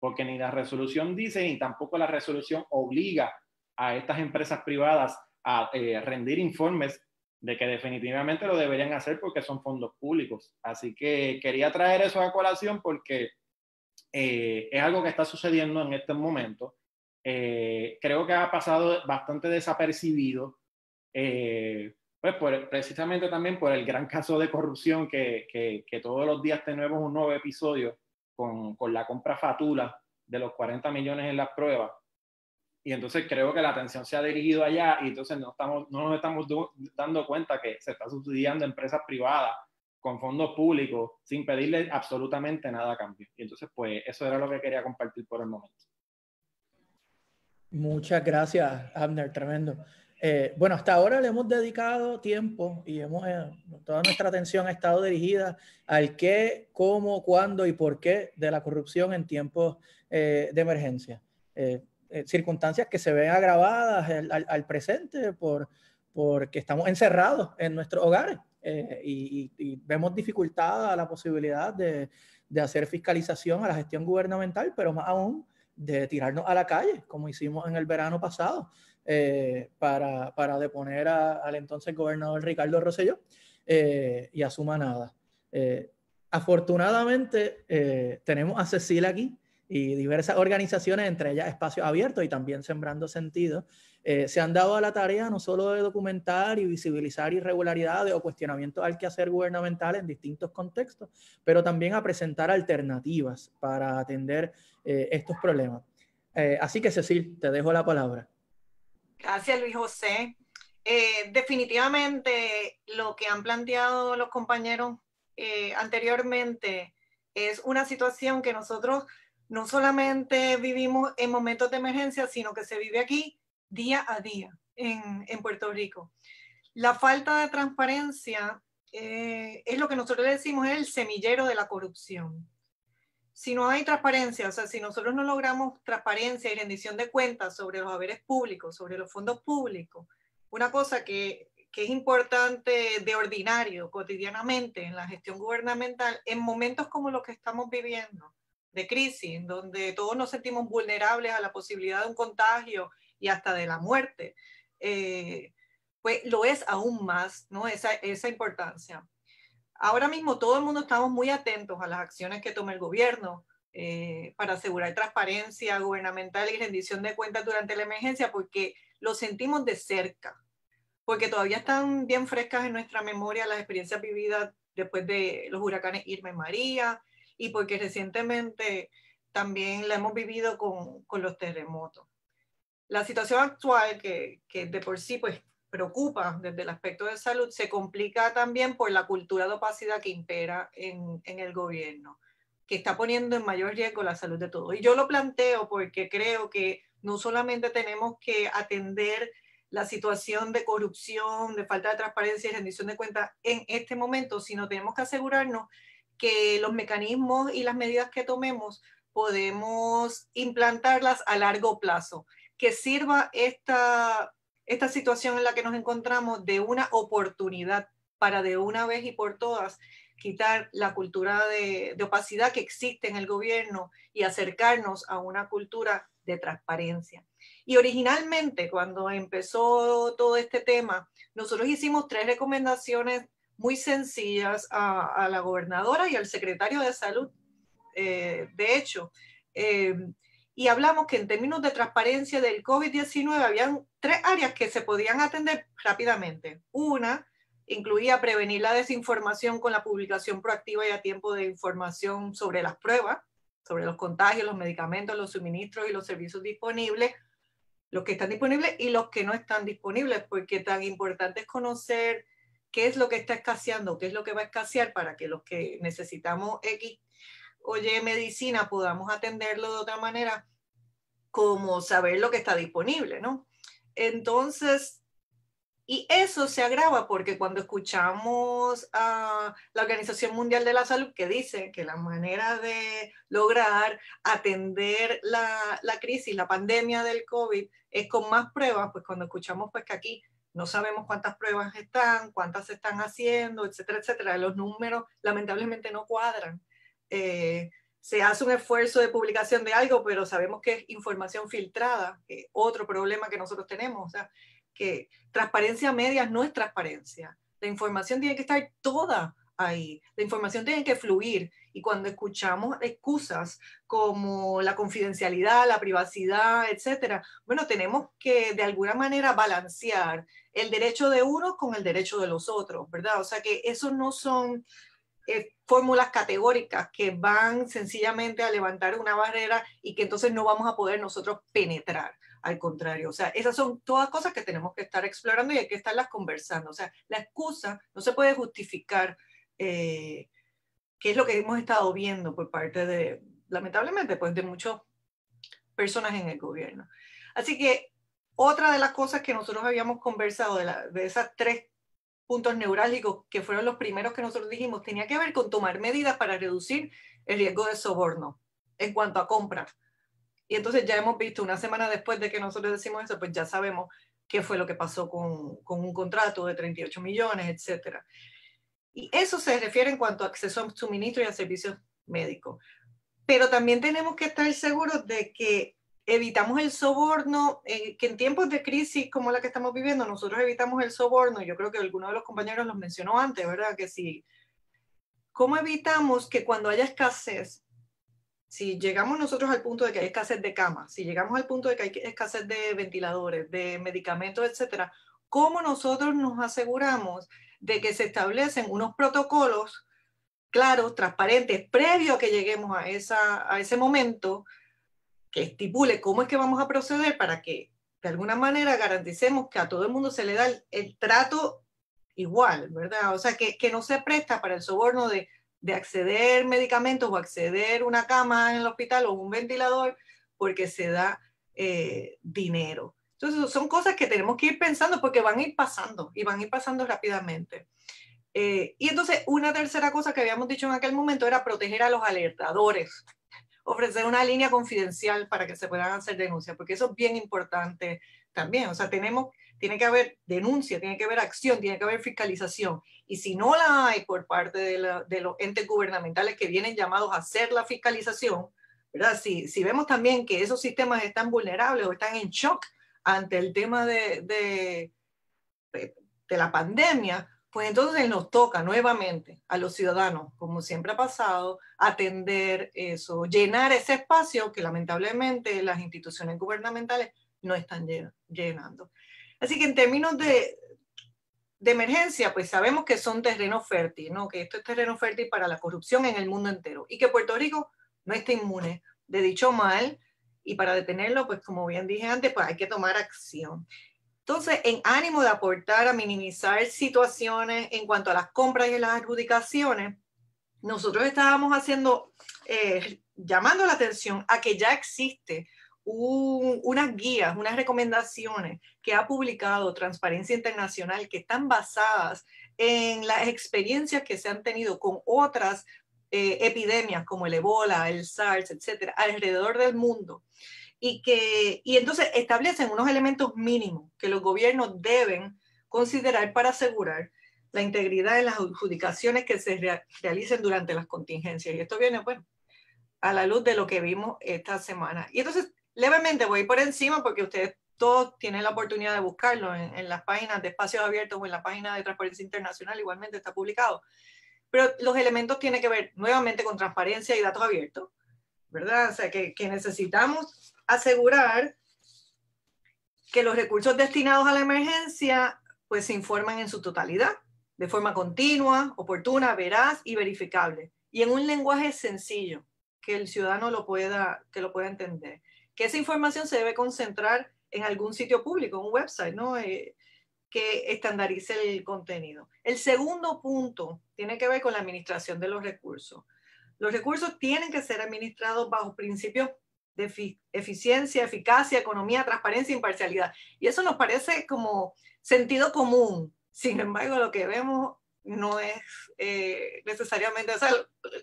porque ni la resolución dice ni tampoco la resolución obliga a estas empresas privadas a eh, rendir informes de que definitivamente lo deberían hacer porque son fondos públicos. Así que quería traer eso a colación porque eh, es algo que está sucediendo en este momento. Eh, creo que ha pasado bastante desapercibido. Eh, pues precisamente también por el gran caso de corrupción que, todos los días tenemos un nuevo episodio con, la compra fatula de los 40 millones en las pruebas. Y entonces creo que la atención se ha dirigido allá y entonces no, estamos, no nos estamos dando cuenta que se está subsidiando empresas privadas con fondos públicos sin pedirle absolutamente nada a cambio. Y entonces, pues eso era lo que quería compartir por el momento. Muchas gracias, Abner, tremendo. Eh, bueno, hasta ahora le hemos dedicado tiempo y hemos, eh, toda nuestra atención ha estado dirigida al qué, cómo, cuándo y por qué de la corrupción en tiempos eh, de emergencia. circunstancias que se ven agravadas al, presente por, porque estamos encerrados en nuestros hogares y, vemos dificultada la posibilidad de, de hacer fiscalización a la gestión gubernamental, pero más aún de tirarnos a la calle, como hicimos en el verano pasado. Eh, para, deponer al entonces gobernador Ricardo Rosselló eh, y a su manada eh, afortunadamente tenemos a Cecil aquí y diversas organizaciones, entre ellas Espacio Abierto y también Sembrando Sentido, se han dado a la tarea no solo de documentar y visibilizar irregularidades o cuestionamientos al quehacer gubernamental en distintos contextos, pero también a presentar alternativas para atender estos problemas. así que Cecil, te dejo la palabra. Gracias, Luis José. Eh, definitivamente lo que han planteado los compañeros eh, anteriormente es una situación que nosotros no solamente vivimos en momentos de emergencia, sino que se vive aquí día a día en, Puerto Rico. La falta de transparencia eh, es lo que nosotros le decimos el semillero de la corrupción si no hay transparencia, o sea, si nosotros no logramos transparencia y rendición de cuentas sobre los haberes públicos, sobre los fondos públicos, una cosa que, es importante de ordinario, cotidianamente, en la gestión gubernamental, en momentos como los que estamos viviendo, de crisis, en donde todos nos sentimos vulnerables a la posibilidad de un contagio y hasta de la muerte, eh, pues lo es aún más, ¿no? Esa, esa importancia ahora mismo todo el mundo estamos muy atentos a las acciones que tome el gobierno eh, para asegurar transparencia gubernamental y rendición de cuentas durante la emergencia, porque lo sentimos de cerca, porque todavía están bien frescas en nuestra memoria las experiencias vividas después de los huracanes Irma y María, y porque recientemente también la hemos vivido con, con los terremotos. La situación actual, que, que de por sí pues preocupa desde el aspecto de salud se complica también por la cultura de opacidad que impera en, en el gobierno, que está poniendo en mayor riesgo la salud de todos. Y yo lo planteo porque creo que no solamente tenemos que atender la situación de corrupción, de falta de transparencia y rendición de cuentas en este momento, sino tenemos que asegurarnos que los mecanismos y las medidas que tomemos podemos implantarlas a largo plazo, que sirva esta esta situación en la que nos encontramos de una oportunidad para de una vez y por todas quitar la cultura de, opacidad que existe en el gobierno y acercarnos a una cultura de transparencia. Y originalmente, cuando empezó todo este tema, nosotros hicimos tres recomendaciones muy sencillas a, la gobernadora y al secretario de salud. Eh, de hecho, eh, y hablamos que en términos de transparencia del COVID-19 habían tres áreas que se podían atender rápidamente. Una incluía prevenir la desinformación con la publicación proactiva y a tiempo de información sobre las pruebas, sobre los contagios, los medicamentos, los suministros y los servicios disponibles, los que están disponibles y los que no están disponibles, porque tan importante es conocer qué es lo que está escaseando, qué es lo que va a escasear para que los que necesitamos X oye, medicina podamos atenderlo de otra manera, como saber lo que está disponible, ¿no? Entonces, y eso se agrava porque cuando escuchamos a la Organización Mundial de la Salud que dice que la manera de lograr atender la, la, crisis, la pandemia del COVID, es con más pruebas, pues cuando escuchamos pues que aquí no sabemos cuántas pruebas están, cuántas se están haciendo, etcétera, etcétera, los números lamentablemente no cuadran. Eh, se hace un esfuerzo de publicación de algo, pero sabemos que es información filtrada, otro problema que nosotros tenemos, o sea, que transparencia media no es transparencia. La información tiene que estar toda ahí, la información tiene que fluir y cuando escuchamos excusas como la confidencialidad, la privacidad, etcétera, bueno, tenemos que de alguna manera balancear el derecho de unos con el derecho de los otros, ¿verdad? O sea que eso no son eh, fórmulas categóricas que van sencillamente a levantar una barrera y que entonces no vamos a poder nosotros penetrar. Al contrario, o sea, esas son todas cosas que tenemos que estar explorando y hay que estarlas conversando. O sea, la excusa no se puede justificar, eh, que es lo que hemos estado viendo por parte de, lamentablemente, pues de muchas personas en el gobierno. Así que otra de las cosas que nosotros habíamos conversado, de, la, de esas tres puntos neurálgicos, que fueron los primeros que nosotros dijimos, tenía que ver con tomar medidas para reducir el riesgo de soborno en cuanto a compras. Y entonces ya hemos visto, una semana después de que nosotros decimos eso, pues ya sabemos qué fue lo que pasó con, con un contrato de 38 millones, etc. Y eso se refiere en cuanto a acceso a suministro y a servicios médicos. Pero también tenemos que estar seguros de que evitamos el soborno, eh, que en tiempos de crisis como la que estamos viviendo, nosotros evitamos el soborno, yo creo que alguno de los compañeros los mencionó antes, ¿verdad? Que sí ¿cómo evitamos que cuando haya escasez, si llegamos nosotros al punto de que hay escasez de camas, si llegamos al punto de que hay escasez de ventiladores, de medicamentos, etcétera, cómo nosotros nos aseguramos de que se establecen unos protocolos claros, transparentes, previo a que lleguemos a, esa, a ese momento, que estipule cómo es que vamos a proceder para que de alguna manera garanticemos que a todo el mundo se le da el, trato igual, ¿verdad? O sea, que, no se presta para el soborno de, de acceder medicamentos o acceder una cama en el hospital o un ventilador porque se da eh, dinero. Entonces, son cosas que tenemos que ir pensando porque van a ir pasando y van a ir pasando rápidamente. Eh, y entonces, una tercera cosa que habíamos dicho en aquel momento era proteger a los alertadores ofrecer una línea confidencial para que se puedan hacer denuncias, porque eso es bien importante también. O sea, tenemos, tiene que haber denuncia, tiene que haber acción, tiene que haber fiscalización. Y si no la hay por parte de, los entes gubernamentales que vienen llamados a hacer la fiscalización, ¿verdad? Si, si vemos también que esos sistemas están vulnerables o están en shock ante el tema de, de, de la pandemia, pues entonces nos toca nuevamente a los ciudadanos, como siempre ha pasado, atender eso, llenar ese espacio que lamentablemente las instituciones gubernamentales no están llenando. Así que en términos de, de emergencia, pues sabemos que son terrenos fértiles, ¿no? que esto es terreno fértil para la corrupción en el mundo entero y que Puerto Rico no está inmune de dicho mal y para detenerlo, pues como bien dije antes, pues hay que tomar acción. Entonces, en ánimo de aportar a minimizar situaciones en cuanto a las compras y las adjudicaciones, nosotros estábamos haciendo, eh, llamando la atención a que ya existe unas guías, unas recomendaciones que ha publicado Transparencia Internacional que están basadas en las experiencias que se han tenido con otras eh, epidemias como el ebola, el SARS, etcétera, alrededor del mundo y que y entonces establecen unos elementos mínimos que los gobiernos deben considerar para asegurar la integridad de las adjudicaciones que se realicen durante las contingencias. Y esto viene, bueno, a la luz de lo que vimos esta semana. Y entonces, levemente voy por encima porque ustedes todos tienen la oportunidad de buscarlo en, las páginas de espacios abiertos o en la página de Transparencia Internacional, igualmente está publicado. Pero los elementos tienen que ver nuevamente con transparencia y datos abiertos, ¿verdad? O sea, que, que necesitamos asegurar que los recursos destinados a la emergencia pues se informan en su totalidad, de forma continua, oportuna, veraz y verificable, y en un lenguaje sencillo que el ciudadano lo pueda, que lo pueda entender. Que esa información se debe concentrar en algún sitio público, un website, ¿no? Eh, que estandarice el contenido. El segundo punto tiene que ver con la administración de los recursos. Los recursos tienen que ser administrados bajo principios de eficiencia, eficacia, economía, transparencia, imparcialidad. Y eso nos parece como sentido común. Sin embargo, lo que vemos no es eh, necesariamente, o sea,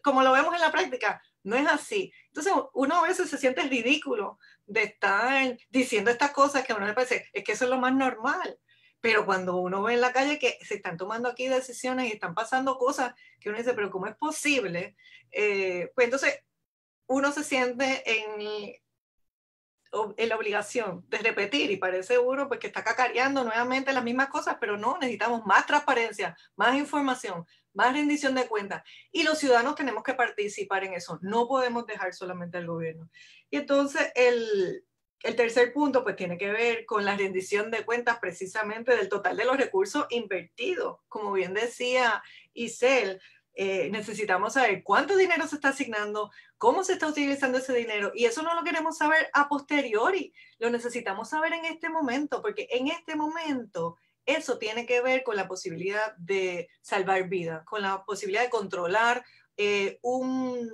como lo vemos en la práctica, no es así. Entonces, uno a veces se siente ridículo de estar diciendo estas cosas que a uno le parece, es que eso es lo más normal. Pero cuando uno ve en la calle que se están tomando aquí decisiones y están pasando cosas que uno dice, pero ¿cómo es posible? Eh, pues entonces uno se siente en, en la obligación de repetir y parece uno porque que está cacareando nuevamente las mismas cosas, pero no, necesitamos más transparencia, más información, más rendición de cuentas y los ciudadanos tenemos que participar en eso, no podemos dejar solamente al gobierno. Y entonces el, el tercer punto pues tiene que ver con la rendición de cuentas precisamente del total de los recursos invertidos, como bien decía Isel, eh, necesitamos saber cuánto dinero se está asignando, cómo se está utilizando ese dinero, y eso no lo queremos saber a posteriori, lo necesitamos saber en este momento, porque en este momento eso tiene que ver con la posibilidad de salvar vidas, con la posibilidad de controlar eh, un,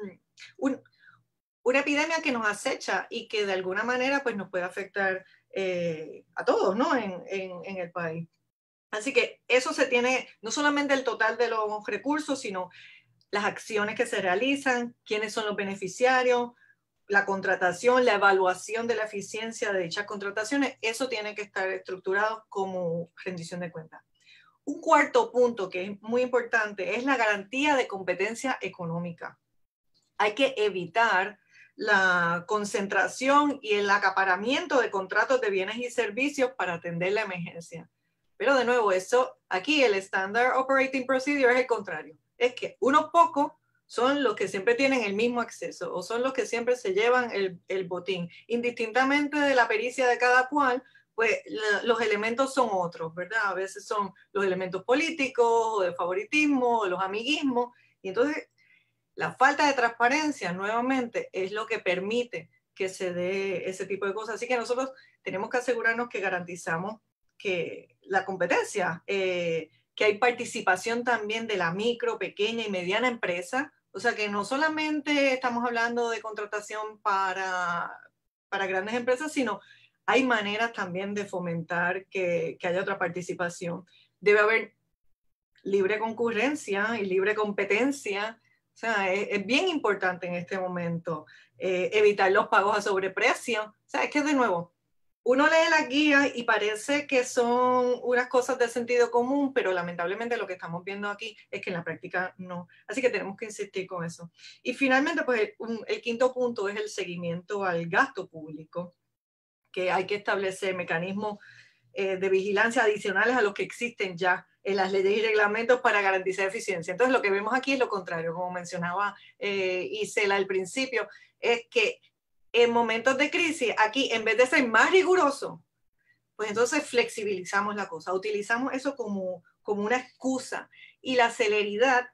una epidemia que nos acecha y que de alguna manera pues, nos puede afectar eh, a todos ¿no? en, en, en el país. Así que eso se tiene, no solamente el total de los recursos, sino las acciones que se realizan, quiénes son los beneficiarios, la contratación, la evaluación de la eficiencia de dichas contrataciones, eso tiene que estar estructurado como rendición de cuentas. Un cuarto punto que es muy importante es la garantía de competencia económica. Hay que evitar la concentración y el acaparamiento de contratos de bienes y servicios para atender la emergencia. Pero de nuevo, eso aquí el Standard Operating Procedure es el contrario. Es que unos pocos son los que siempre tienen el mismo acceso o son los que siempre se llevan el, botín. Indistintamente de la pericia de cada cual, pues los elementos son otros, ¿verdad? A veces son los elementos políticos o de favoritismo o los amiguismos. Y entonces la falta de transparencia nuevamente es lo que permite que se dé ese tipo de cosas. Así que nosotros tenemos que asegurarnos que garantizamos que la competencia, eh, que hay participación también de la micro, pequeña y mediana empresa. O sea que no solamente estamos hablando de contratación para, para grandes empresas, sino hay maneras también de fomentar que, haya otra participación. Debe haber libre concurrencia y libre competencia. O sea, es, bien importante en este momento eh, evitar los pagos a sobreprecio. O sea, es que de nuevo, uno lee las guías y parece que son unas cosas de sentido común, pero lamentablemente lo que estamos viendo aquí es que en la práctica no. Así que tenemos que insistir con eso. Y finalmente, pues el, quinto punto es el seguimiento al gasto público, que hay que establecer mecanismos eh, de vigilancia adicionales a los que existen ya en las leyes y reglamentos para garantizar eficiencia. Entonces, lo que vemos aquí es lo contrario, como mencionaba eh, Isela al principio, es que en momentos de crisis, aquí, en vez de ser más riguroso, pues entonces flexibilizamos la cosa, utilizamos eso como, como una excusa. Y la celeridad,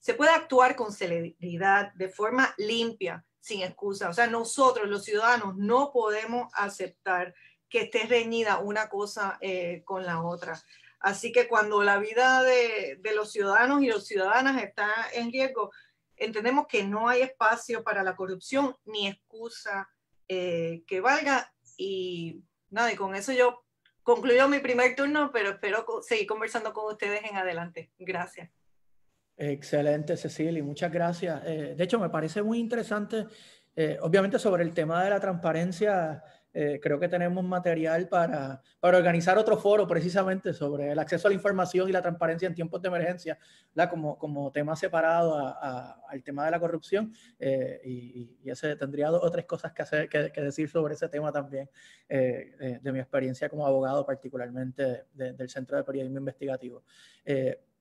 se puede actuar con celeridad, de forma limpia, sin excusa. O sea, nosotros los ciudadanos no podemos aceptar que esté reñida una cosa eh, con la otra. Así que cuando la vida de, de los ciudadanos y las ciudadanas está en riesgo, entendemos que no hay espacio para la corrupción ni excusa eh, que valga. Y nada, y con eso yo concluyo mi primer turno, pero espero seguir conversando con ustedes en adelante. Gracias. Excelente, Cecilia, muchas gracias. Eh, de hecho, me parece muy interesante, eh, obviamente sobre el tema de la transparencia. Eh, creo que tenemos material para, para, organizar otro foro precisamente sobre el acceso a la información y la transparencia en tiempos de emergencia, ¿la? Como, como tema separado al tema de la corrupción. Eh, y, ese tendría otras cosas que, hacer, que, decir sobre ese tema también, eh, de mi experiencia como abogado, particularmente del Centro de Periodismo Investigativo.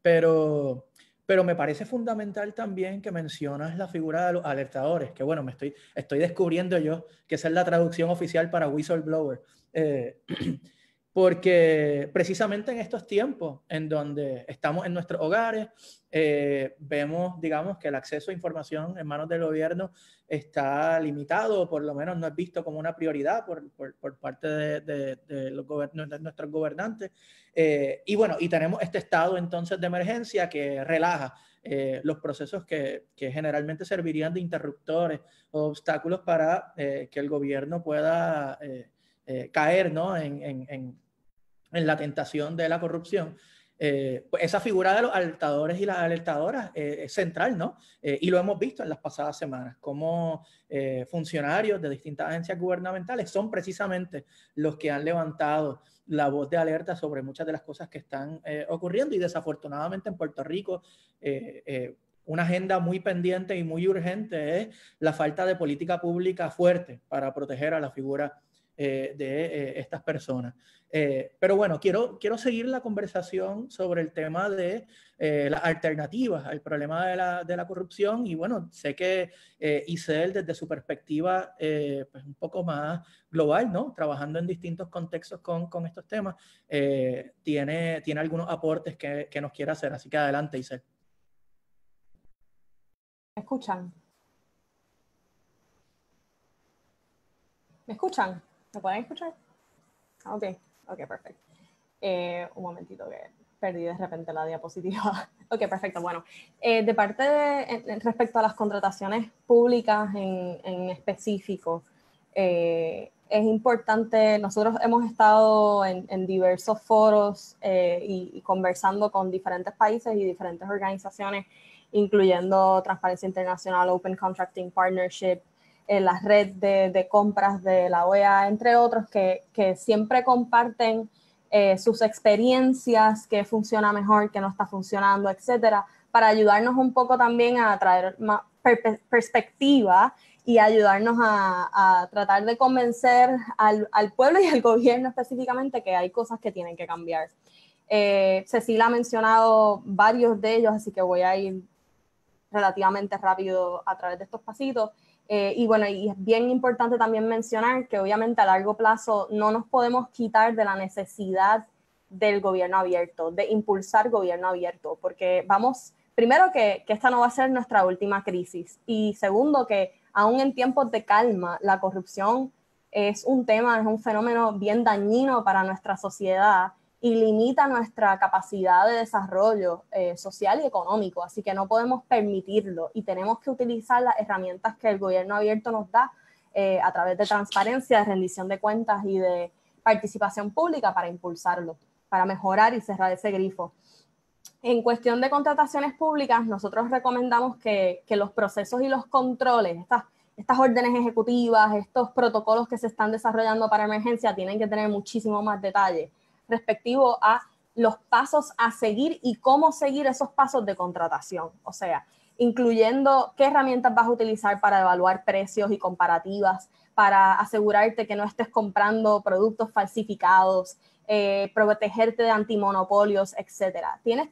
pero pero me parece fundamental también que mencionas la figura de los alertadores, que bueno, me estoy, estoy descubriendo yo que esa es la traducción oficial para whistleblower. Eh, porque precisamente en estos tiempos en donde estamos en nuestros hogares, eh, vemos, digamos, que el acceso a información en manos del gobierno está limitado, o por lo menos no es visto como una prioridad por, parte de, los de nuestros gobernantes. Eh, y bueno, y tenemos este estado entonces de emergencia que relaja eh, los procesos que, generalmente servirían de interruptores o obstáculos para eh, que el gobierno pueda caer ¿no? en la tentación de la corrupción. Eh, pues esa figura de los alertadores y las alertadoras eh, es central, ¿no? Eh, y lo hemos visto en las pasadas semanas, como funcionarios de distintas agencias gubernamentales son precisamente los que han levantado la voz de alerta sobre muchas de las cosas que están ocurriendo y desafortunadamente en Puerto Rico una agenda muy pendiente y muy urgente es la falta de política pública fuerte para proteger a la figura eh, de eh, estas personas. Eh, pero bueno, quiero, quiero seguir la conversación sobre el tema de las alternativas al problema de la, corrupción y bueno, sé que Isel desde su perspectiva pues un poco más global, ¿no? Trabajando en distintos contextos con, estos temas, tiene, tiene algunos aportes que, nos quiere hacer. Así que adelante, Isel ¿Me escuchan? ¿Me escuchan? ¿Me pueden escuchar? Ah, ok, ok, perfecto. Eh, un momentito que perdí de repente la diapositiva. ok, perfecto. Bueno, eh, de parte respecto a las contrataciones públicas en, en específico, eh, es importante, nosotros hemos estado en, en diversos foros y, y conversando con diferentes países y diferentes organizaciones, incluyendo Transparencia Internacional, Open Contracting Partnership, en la red de, compras de la OEA, entre otros, que, siempre comparten eh, sus experiencias, qué funciona mejor, qué no está funcionando, etcétera, para ayudarnos un poco también a traer más perspectiva y ayudarnos a, tratar de convencer al, pueblo y al gobierno específicamente que hay cosas que tienen que cambiar. Eh, Cecil ha mencionado varios de ellos, así que voy a ir relativamente rápido a través de estos pasitos. Eh, y bueno, y es bien importante también mencionar que obviamente a largo plazo no nos podemos quitar de la necesidad del gobierno abierto, de impulsar gobierno abierto, porque vamos, primero que, que esta no va a ser nuestra última crisis y segundo que aún en tiempos de calma la corrupción es un tema, es un fenómeno bien dañino para nuestra sociedad y limita nuestra capacidad de desarrollo eh, social y económico, así que no podemos permitirlo y tenemos que utilizar las herramientas que el gobierno abierto nos da eh, a través de transparencia, de rendición de cuentas y de participación pública para impulsarlo, para mejorar y cerrar ese grifo. En cuestión de contrataciones públicas, nosotros recomendamos que, que los procesos y los controles, estas, estas órdenes ejecutivas, estos protocolos que se están desarrollando para emergencia, tienen que tener muchísimo más detalle respectivo a los pasos a seguir y cómo seguir esos pasos de contratación. O sea, incluyendo qué herramientas vas a utilizar para evaluar precios y comparativas, para asegurarte que no estés comprando productos falsificados, eh, protegerte de antimonopolios, etc. tienen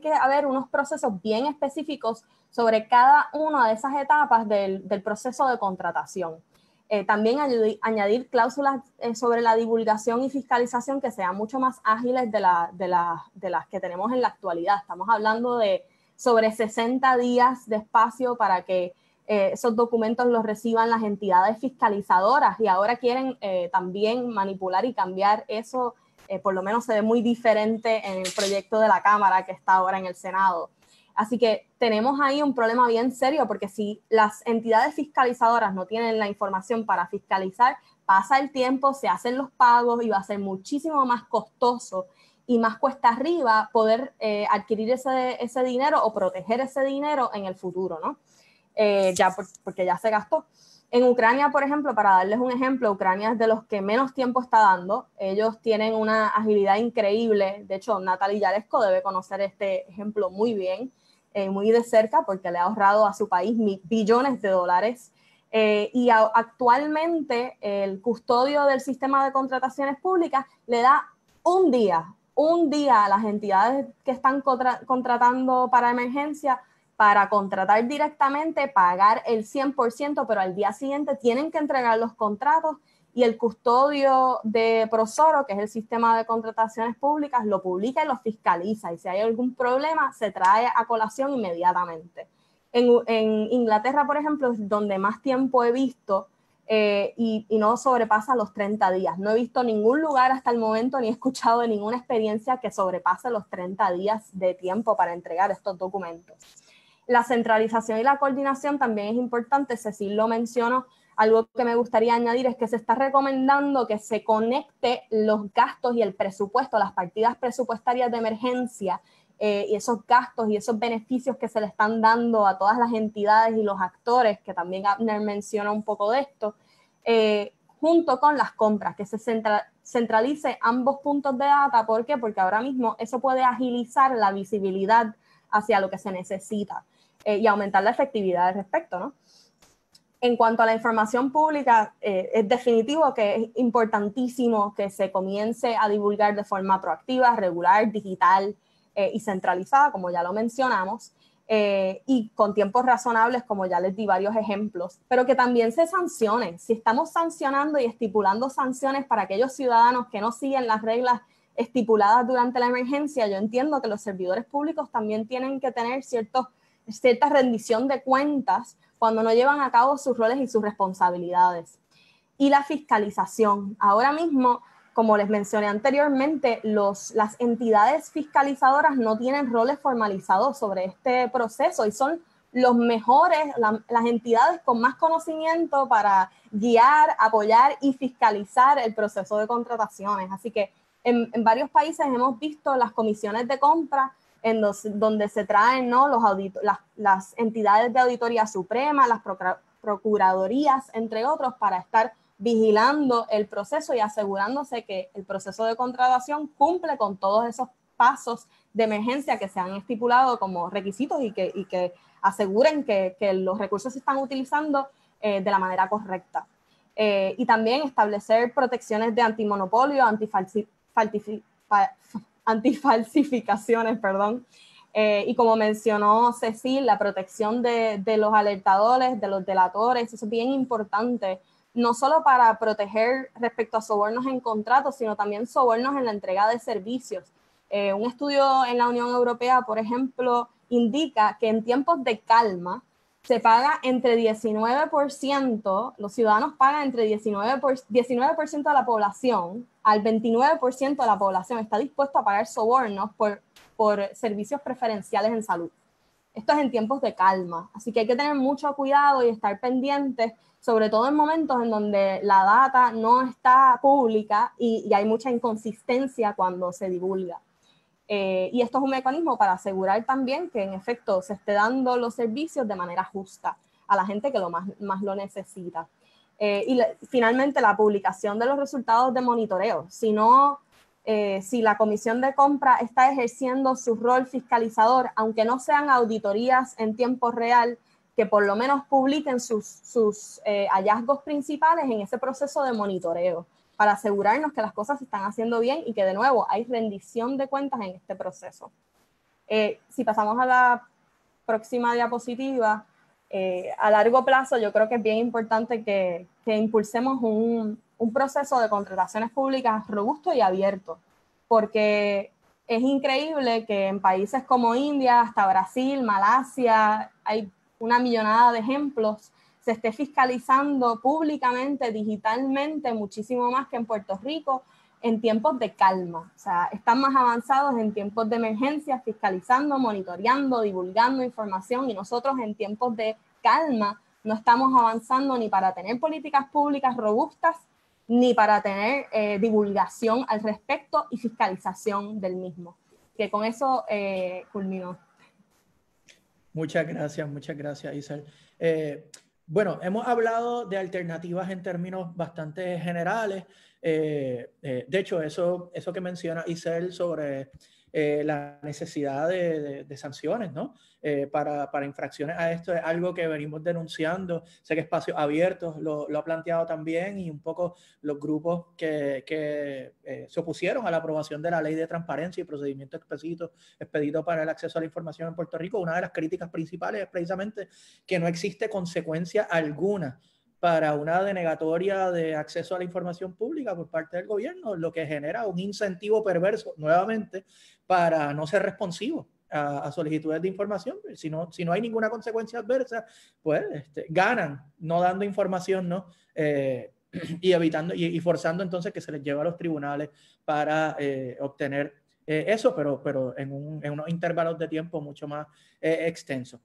que haber unos procesos bien específicos sobre cada una de esas etapas del proceso de contratación. Eh, también añadir cláusulas eh, sobre la divulgación y fiscalización que sean mucho más ágiles de, las que tenemos en la actualidad. Estamos hablando de sobre 60 días de espacio para que eh, esos documentos los reciban las entidades fiscalizadoras y ahora quieren también manipular y cambiar eso. por lo menos se ve muy diferente en el proyecto de la Cámara que está ahora en el Senado. Así que tenemos ahí un problema bien serio porque si las entidades fiscalizadoras no tienen la información para fiscalizar, pasa el tiempo, se hacen los pagos y va a ser muchísimo más costoso y más cuesta arriba poder eh, adquirir ese, ese, dinero o proteger ese dinero en el futuro, ¿no? Eh, ya porque ya se gastó. En Ucrania, por ejemplo, para darles un ejemplo, Ucrania es de los que menos tiempo está dando. Ellos tienen una agilidad increíble. De hecho, Natalia Yalesco debe conocer este ejemplo muy bien. Eh, muy de cerca porque le ha ahorrado a su país billones de dólares. Eh, y actualmente el custodio del sistema de contrataciones públicas le da un día, un día a las entidades que están contratando para emergencia para contratar directamente, pagar el 100%, pero al día siguiente tienen que entregar los contratos y el custodio de Prosoro, que es el sistema de contrataciones públicas, lo publica y lo fiscaliza y si hay algún problema se trae a colación inmediatamente. En, Inglaterra, por ejemplo, es donde más tiempo he visto eh, y, y, no sobrepasa los 30 días. No he visto ningún lugar hasta el momento ni he escuchado de ninguna experiencia que sobrepase los 30 días de tiempo para entregar estos documentos. La centralización y la coordinación también es importante, Cecil lo mencionó, algo que me gustaría añadir es que se está recomendando que se conecte los gastos y el presupuesto, las partidas presupuestarias de emergencia eh, y esos gastos y esos beneficios que se le están dando a todas las entidades y los actores, que también Abner menciona un poco de esto, eh, junto con las compras, que se centralice ambos puntos de data. ¿Por qué? Porque ahora mismo eso puede agilizar la visibilidad hacia lo que se necesita eh, y aumentar la efectividad al respecto, ¿no? en cuanto a la información pública, eh, es definitivo que es importantísimo que se comience a divulgar de forma proactiva, regular, digital eh, y centralizada, como ya lo mencionamos, eh, y con tiempos razonables, como ya les di varios ejemplos, pero que también se sancionen. Si estamos sancionando y estipulando sanciones para aquellos ciudadanos que no siguen las reglas estipuladas durante la emergencia, yo entiendo que los servidores públicos también tienen que tener cierta rendición de cuentas cuando no llevan a cabo sus roles y sus responsabilidades. Y la fiscalización. Ahora mismo, como les mencioné anteriormente, las entidades fiscalizadoras no tienen roles formalizados sobre este proceso y son los mejores, las entidades con más conocimiento para guiar, apoyar y fiscalizar el proceso de contrataciones. Así que en, en varios países hemos visto las comisiones de compra donde se traen ¿no? Los las, entidades de auditoría suprema, las procuradorías, entre otros, para estar vigilando el proceso y asegurándose que el proceso de contratación cumple con todos esos pasos de emergencia que se han estipulado como requisitos y que, que aseguren que, los recursos se están utilizando eh, de la manera correcta. Eh, y también establecer protecciones de antimonopolio, antifalsificación, antifalsificaciones, perdón. Eh, y como mencionó Cecil, la protección de, los alertadores, de los delatores, eso es bien importante, no solo para proteger respecto a sobornos en contratos, sino también sobornos en la entrega de servicios. Eh, un estudio en la Unión Europea, por ejemplo, indica que en tiempos de calma, se paga entre 19%, los ciudadanos pagan entre 19%, 19 de la población, al 29% de la población está dispuesto a pagar sobornos por, por servicios preferenciales en salud. Esto es en tiempos de calma, así que hay que tener mucho cuidado y estar pendientes, sobre todo en momentos en donde la data no está pública y hay mucha inconsistencia cuando se divulga. Eh, y esto es un mecanismo para asegurar también que en efecto se esté dando los servicios de manera justa a la gente que lo más, lo necesita. Eh, y finalmente la publicación de los resultados de monitoreo. Si no, eh, si la comisión de compra está ejerciendo su rol fiscalizador, aunque no sean auditorías en tiempo real, que por lo menos publiquen sus hallazgos principales en ese proceso de monitoreo para asegurarnos que las cosas se están haciendo bien y que de nuevo hay rendición de cuentas en este proceso. Eh, si pasamos a la próxima diapositiva, eh, a largo plazo yo creo que es bien importante que, impulsemos un, un, proceso de contrataciones públicas robusto y abierto, porque es increíble que en países como India, hasta Brasil, Malasia, hay una millonada de ejemplos se esté fiscalizando públicamente, digitalmente, muchísimo más que en Puerto Rico en tiempos de calma. O sea, están más avanzados en tiempos de emergencia, fiscalizando, monitoreando, divulgando información y nosotros en tiempos de calma no estamos avanzando ni para tener políticas públicas robustas ni para tener eh, divulgación al respecto y fiscalización del mismo. Que con eso eh, culminó. Muchas gracias, muchas gracias, Isabel. Eh, bueno, hemos hablado de alternativas en términos bastante generales. Eh, eh, de hecho, eso, eso que menciona Isel sobre eh, la necesidad de, sanciones eh, para, infracciones a esto. Es algo que venimos denunciando. Sé que Espacios Abiertos lo, ha planteado también y un poco los grupos que, eh, se opusieron a la aprobación de la ley de transparencia y procedimiento expedito, expedito para el acceso a la información en Puerto Rico. Una de las críticas principales es precisamente que no existe consecuencia alguna para una denegatoria de acceso a la información pública por parte del gobierno, lo que genera un incentivo perverso nuevamente para no ser responsivo a, solicitudes de información. Si no, si no hay ninguna consecuencia adversa, pues este, ganan no dando información, ¿no? Eh, y evitando y, forzando entonces que se les lleve a los tribunales para eh, obtener eh, eso, pero, pero en, en, unos intervalos de tiempo mucho más extensos.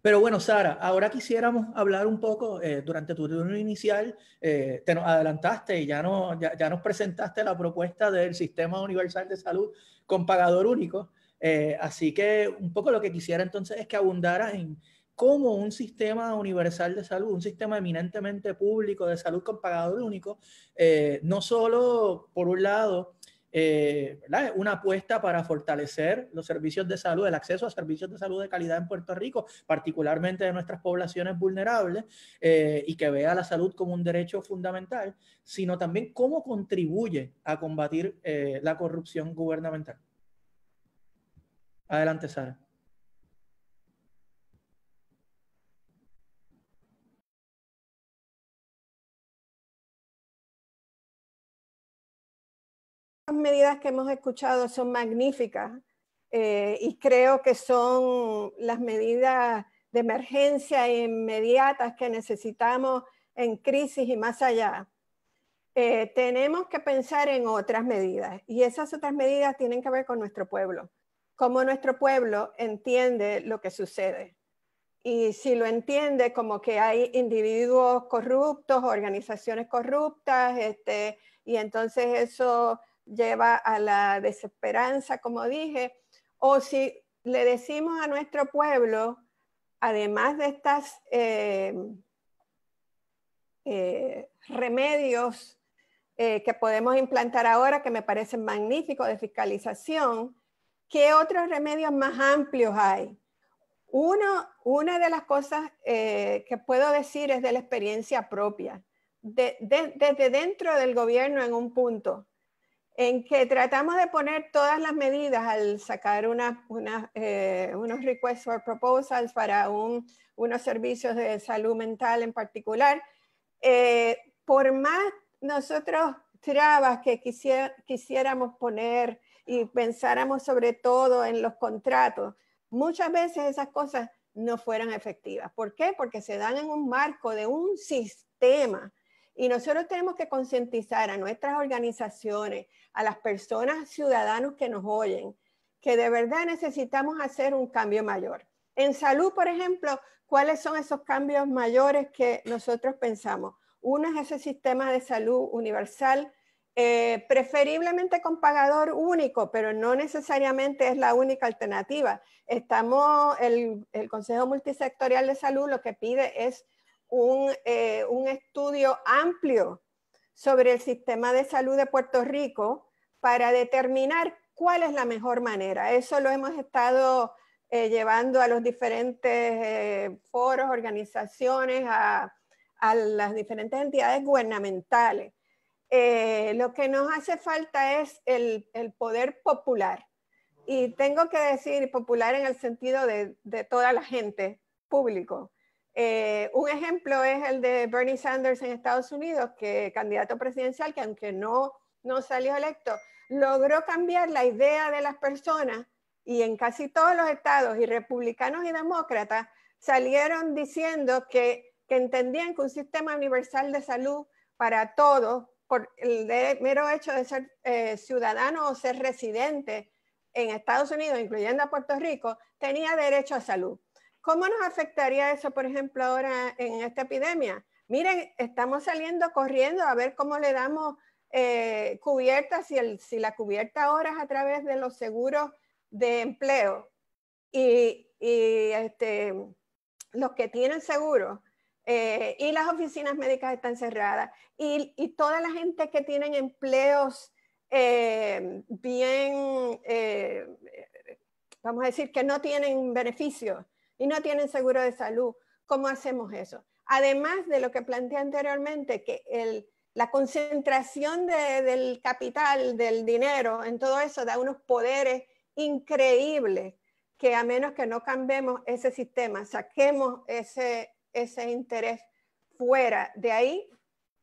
Pero bueno, Sara, ahora quisiéramos hablar un poco eh, durante tu turno inicial, eh, te adelantaste y ya, no, ya, nos presentaste la propuesta del Sistema Universal de Salud con pagador único. Eh, así que un poco lo que quisiera entonces es que abundaras en cómo un sistema universal de salud, un sistema eminentemente público de salud con pagador único, no solo, por un lado, eh, una apuesta para fortalecer los servicios de salud, el acceso a servicios de salud de calidad en Puerto Rico, particularmente de nuestras poblaciones vulnerables, eh, y que vea la salud como un derecho fundamental, sino también cómo contribuye a combatir eh, la corrupción gubernamental. Adelante, Sara. medidas que hemos escuchado son magníficas eh, y creo que son las medidas de emergencia inmediatas que necesitamos en crisis y más allá. Eh, tenemos que pensar en otras medidas y esas otras medidas tienen que ver con nuestro pueblo, cómo nuestro pueblo entiende lo que sucede. Y si lo entiende como que hay individuos corruptos, organizaciones corruptas, este, y entonces eso lleva a la desesperanza, como dije, o si le decimos a nuestro pueblo, además de estas eh, eh, remedios eh, que podemos implantar ahora, que me parecen magníficos de fiscalización, ¿qué otros remedios más amplios hay? una de las cosas que puedo decir es de la experiencia propia, desde dentro del gobierno en un punto en que tratamos de poner todas las medidas al sacar eh, unos requests for proposals para unos servicios de salud mental en particular. Eh, por más nosotros trabas que quisiéramos poner y pensáramos sobre todo en los contratos, muchas veces esas cosas no fueran efectivas. ¿Por qué? Porque se dan en un marco de un sistema y nosotros tenemos que concientizar a nuestras organizaciones, a las personas, ciudadanos que nos oyen, que de verdad necesitamos hacer un cambio mayor. En salud, por ejemplo, ¿cuáles son esos cambios mayores que nosotros pensamos? Uno es ese sistema de salud universal, eh, preferiblemente con pagador único, pero no necesariamente es la única alternativa. Estamos, el, el Consejo Multisectorial de Salud lo que pide es un, eh, un estudio amplio sobre el sistema de salud de Puerto Rico para determinar cuál es la mejor manera. Eso lo hemos estado eh, llevando a los diferentes eh, foros, organizaciones, a, las diferentes entidades gubernamentales. lo que nos hace falta es el, el, poder popular. Y tengo que decir popular en el sentido de, de toda la gente, público. Eh, un ejemplo es el de Bernie Sanders en Estados Unidos, que candidato presidencial, que aunque no, salió electo, logró cambiar la idea de las personas y en casi todos los estados, y republicanos y demócratas, salieron diciendo que, entendían que un sistema universal de salud para todos, por el mero hecho de ser eh, ciudadano o ser residente en Estados Unidos, incluyendo a Puerto Rico, tenía derecho a salud. ¿Cómo nos afectaría eso, por ejemplo, ahora en esta epidemia? Miren, estamos saliendo corriendo a ver cómo le damos eh, cubierta, si, la cubierta ahora es a través de los seguros de empleo y, y este, los que tienen seguro. Eh, y las oficinas médicas están cerradas y, y toda la gente que tienen empleos eh, bien, eh, vamos a decir, que no tienen beneficios, y no tienen seguro de salud. ¿Cómo hacemos eso? Además de lo que planteé anteriormente, que la concentración del capital, del dinero, en todo eso da unos poderes increíbles que a menos que no cambiemos ese sistema, saquemos ese, ese interés fuera de ahí,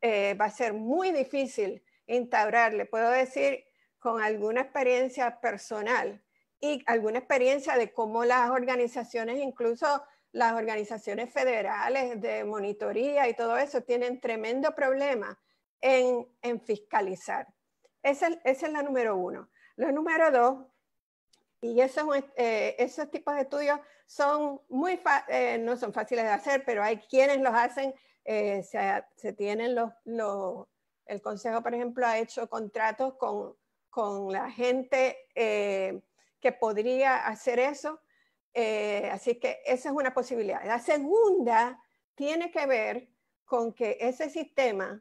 eh, va a ser muy difícil le Puedo decir con alguna experiencia personal y alguna experiencia de cómo las organizaciones, incluso las organizaciones federales de monitoría y todo eso, tienen tremendo problema en, en fiscalizar. Esa, es la número uno. La número dos, y esos, eh, esos tipos de estudios son muy eh, no son fáciles de hacer, pero hay quienes los hacen, eh, se, se, tienen los, los, el Consejo, por ejemplo, ha hecho contratos con, con la gente que podría hacer eso. Eh, así que esa es una posibilidad. La segunda tiene que ver con que ese sistema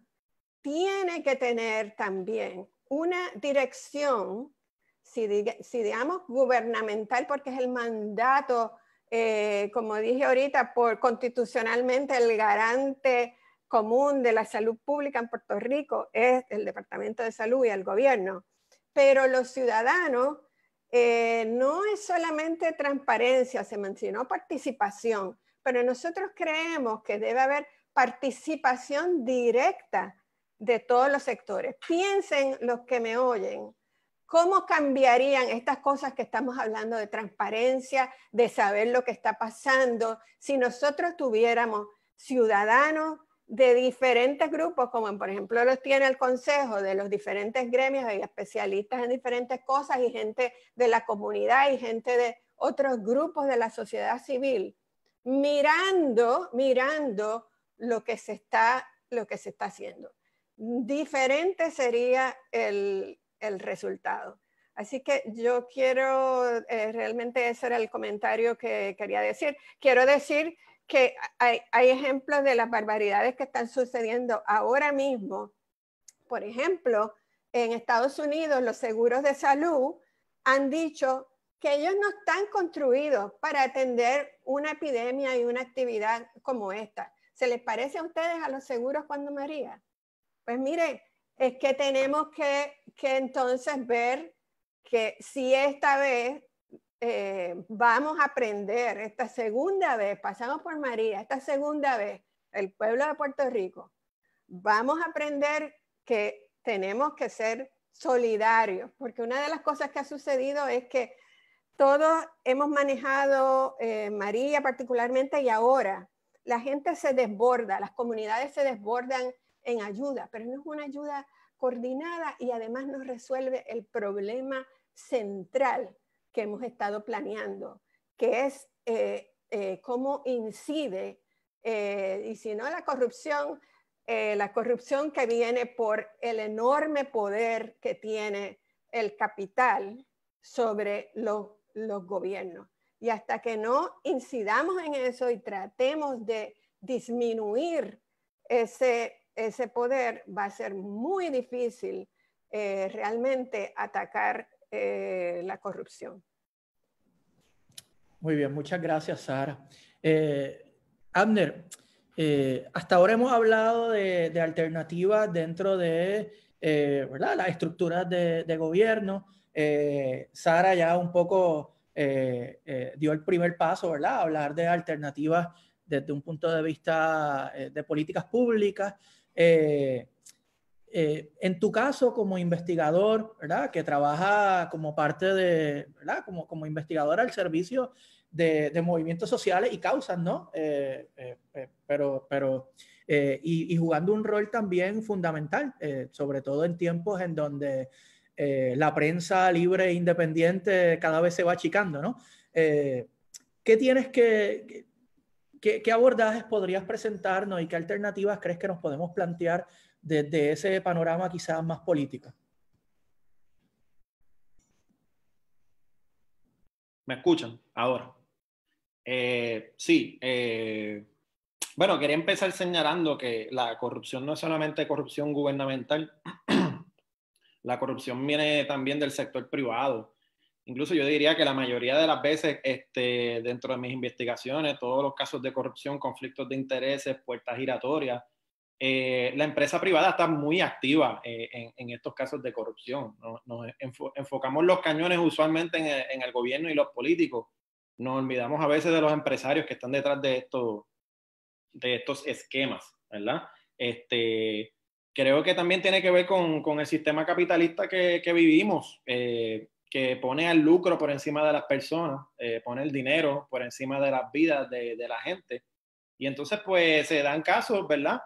tiene que tener también una dirección, si, digamos gubernamental, porque es el mandato, eh, como dije ahorita, por constitucionalmente el garante común de la salud pública en Puerto Rico es el Departamento de Salud y el gobierno, pero los ciudadanos eh, no es solamente transparencia, se mencionó participación, pero nosotros creemos que debe haber participación directa de todos los sectores. Piensen los que me oyen, ¿cómo cambiarían estas cosas que estamos hablando de transparencia, de saber lo que está pasando, si nosotros tuviéramos ciudadanos de diferentes grupos, como por ejemplo los tiene el Consejo, de los diferentes gremios, hay especialistas en diferentes cosas y gente de la comunidad y gente de otros grupos de la sociedad civil, mirando, mirando lo que se está, lo que se está haciendo. Diferente sería el, resultado. Así que yo quiero, eh, realmente ese era el comentario que quería decir. Quiero decir que hay, hay ejemplos de las barbaridades que están sucediendo ahora mismo. Por ejemplo, en Estados Unidos los seguros de salud han dicho que ellos no están construidos para atender una epidemia y una actividad como esta. ¿Se les parece a ustedes a los seguros cuando María? Pues mire, es que tenemos que, que entonces ver que si esta vez eh, vamos a aprender esta segunda vez, pasamos por María, esta segunda vez, el pueblo de Puerto Rico, vamos a aprender que tenemos que ser solidarios, porque una de las cosas que ha sucedido es que todos hemos manejado, eh, María particularmente, y ahora la gente se desborda, las comunidades se desbordan en ayuda, pero no es una ayuda coordinada y además no resuelve el problema central que hemos estado planeando, que es eh, eh, cómo incide, eh, y si no la corrupción, la corrupción que viene por el enorme poder que tiene el capital sobre los, gobiernos. Y hasta que no incidamos en eso y tratemos de disminuir ese, ese poder, va a ser muy difícil realmente atacar eh, la corrupción. Muy bien, muchas gracias, Sara. Eh, Abner, eh, hasta ahora hemos hablado de, alternativas dentro de ¿verdad? las estructuras de, gobierno. Sara ya un poco dio el primer paso, ¿verdad? Hablar de alternativas desde un punto de vista de políticas públicas. Eh, eh, en tu caso, como investigador, ¿verdad? Que trabaja como parte de, ¿verdad? Como, como investigador al servicio de, movimientos sociales y causas, ¿no? Eh, eh, pero, pero y, jugando un rol también fundamental, sobre todo en tiempos en donde la prensa libre e independiente cada vez se va achicando, ¿no? ¿Qué tienes que, qué abordajes podrías presentarnos y qué alternativas crees que nos podemos plantear desde ese panorama quizás más político. ¿Me escuchan ahora? Eh, sí. Eh, bueno, quería empezar señalando que la corrupción no es solamente corrupción gubernamental, la corrupción viene también del sector privado. Incluso yo diría que la mayoría de las veces, este, dentro de mis investigaciones, todos los casos de corrupción, conflictos de intereses, puertas giratorias, eh, la empresa privada está muy activa eh, en, estos casos de corrupción. Nos, enfocamos los cañones usualmente en el, gobierno y los políticos. Nos olvidamos a veces de los empresarios que están detrás de, estos de estos esquemas, ¿verdad? Este, creo que también tiene que ver con, con el sistema capitalista que, vivimos, eh, que pone al lucro por encima de las personas, pone el dinero por encima de las vidas de, de la gente. Y entonces, pues se dan casos, ¿verdad?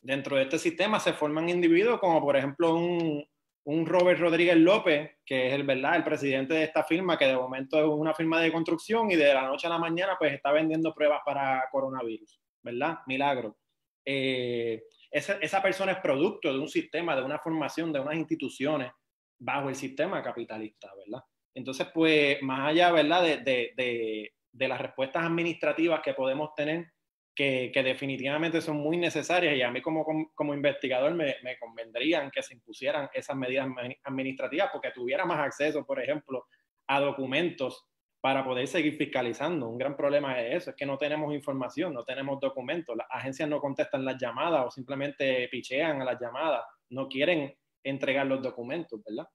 dentro de este sistema se forman individuos como por ejemplo un, un Robert Rodríguez López, que es el, ¿verdad? el presidente de esta firma, que de momento es una firma de construcción y de la noche a la mañana pues está vendiendo pruebas para coronavirus, ¿verdad? Milagro. Eh, esa, esa, persona es producto de un sistema, de una formación, de unas instituciones bajo el sistema capitalista, ¿verdad? Entonces, pues, más allá, ¿verdad? De, de, de, de las respuestas administrativas que podemos tener que, definitivamente son muy necesarias y a mí como, como, investigador me, convendrían que se impusieran esas medidas administrativas porque tuviera más acceso, por ejemplo, a documentos para poder seguir fiscalizando. Un gran problema es eso, es que no tenemos información, no tenemos documentos, las agencias no contestan las llamadas o simplemente pichean a las llamadas, no quieren entregar los documentos, ¿verdad?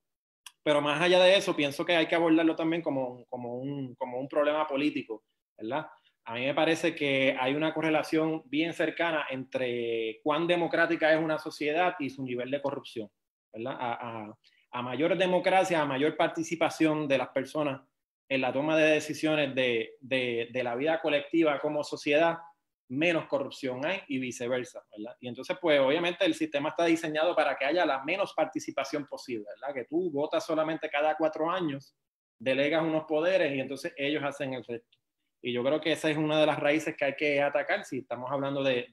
Pero más allá de eso, pienso que hay que abordarlo también como, como, un, como un problema político, ¿verdad? a mí me parece que hay una correlación bien cercana entre cuán democrática es una sociedad y su nivel de corrupción. ¿verdad? A, mayor democracia, a mayor participación de las personas en la toma de decisiones de, de la vida colectiva como sociedad, menos corrupción hay y viceversa, ¿verdad? Y entonces, pues obviamente el sistema está diseñado para que haya la menos participación posible, ¿verdad? Que tú votas solamente cada cuatro años, delegas unos poderes y entonces ellos hacen el resto. Y yo creo que esa es una de las raíces que hay que atacar si estamos hablando de,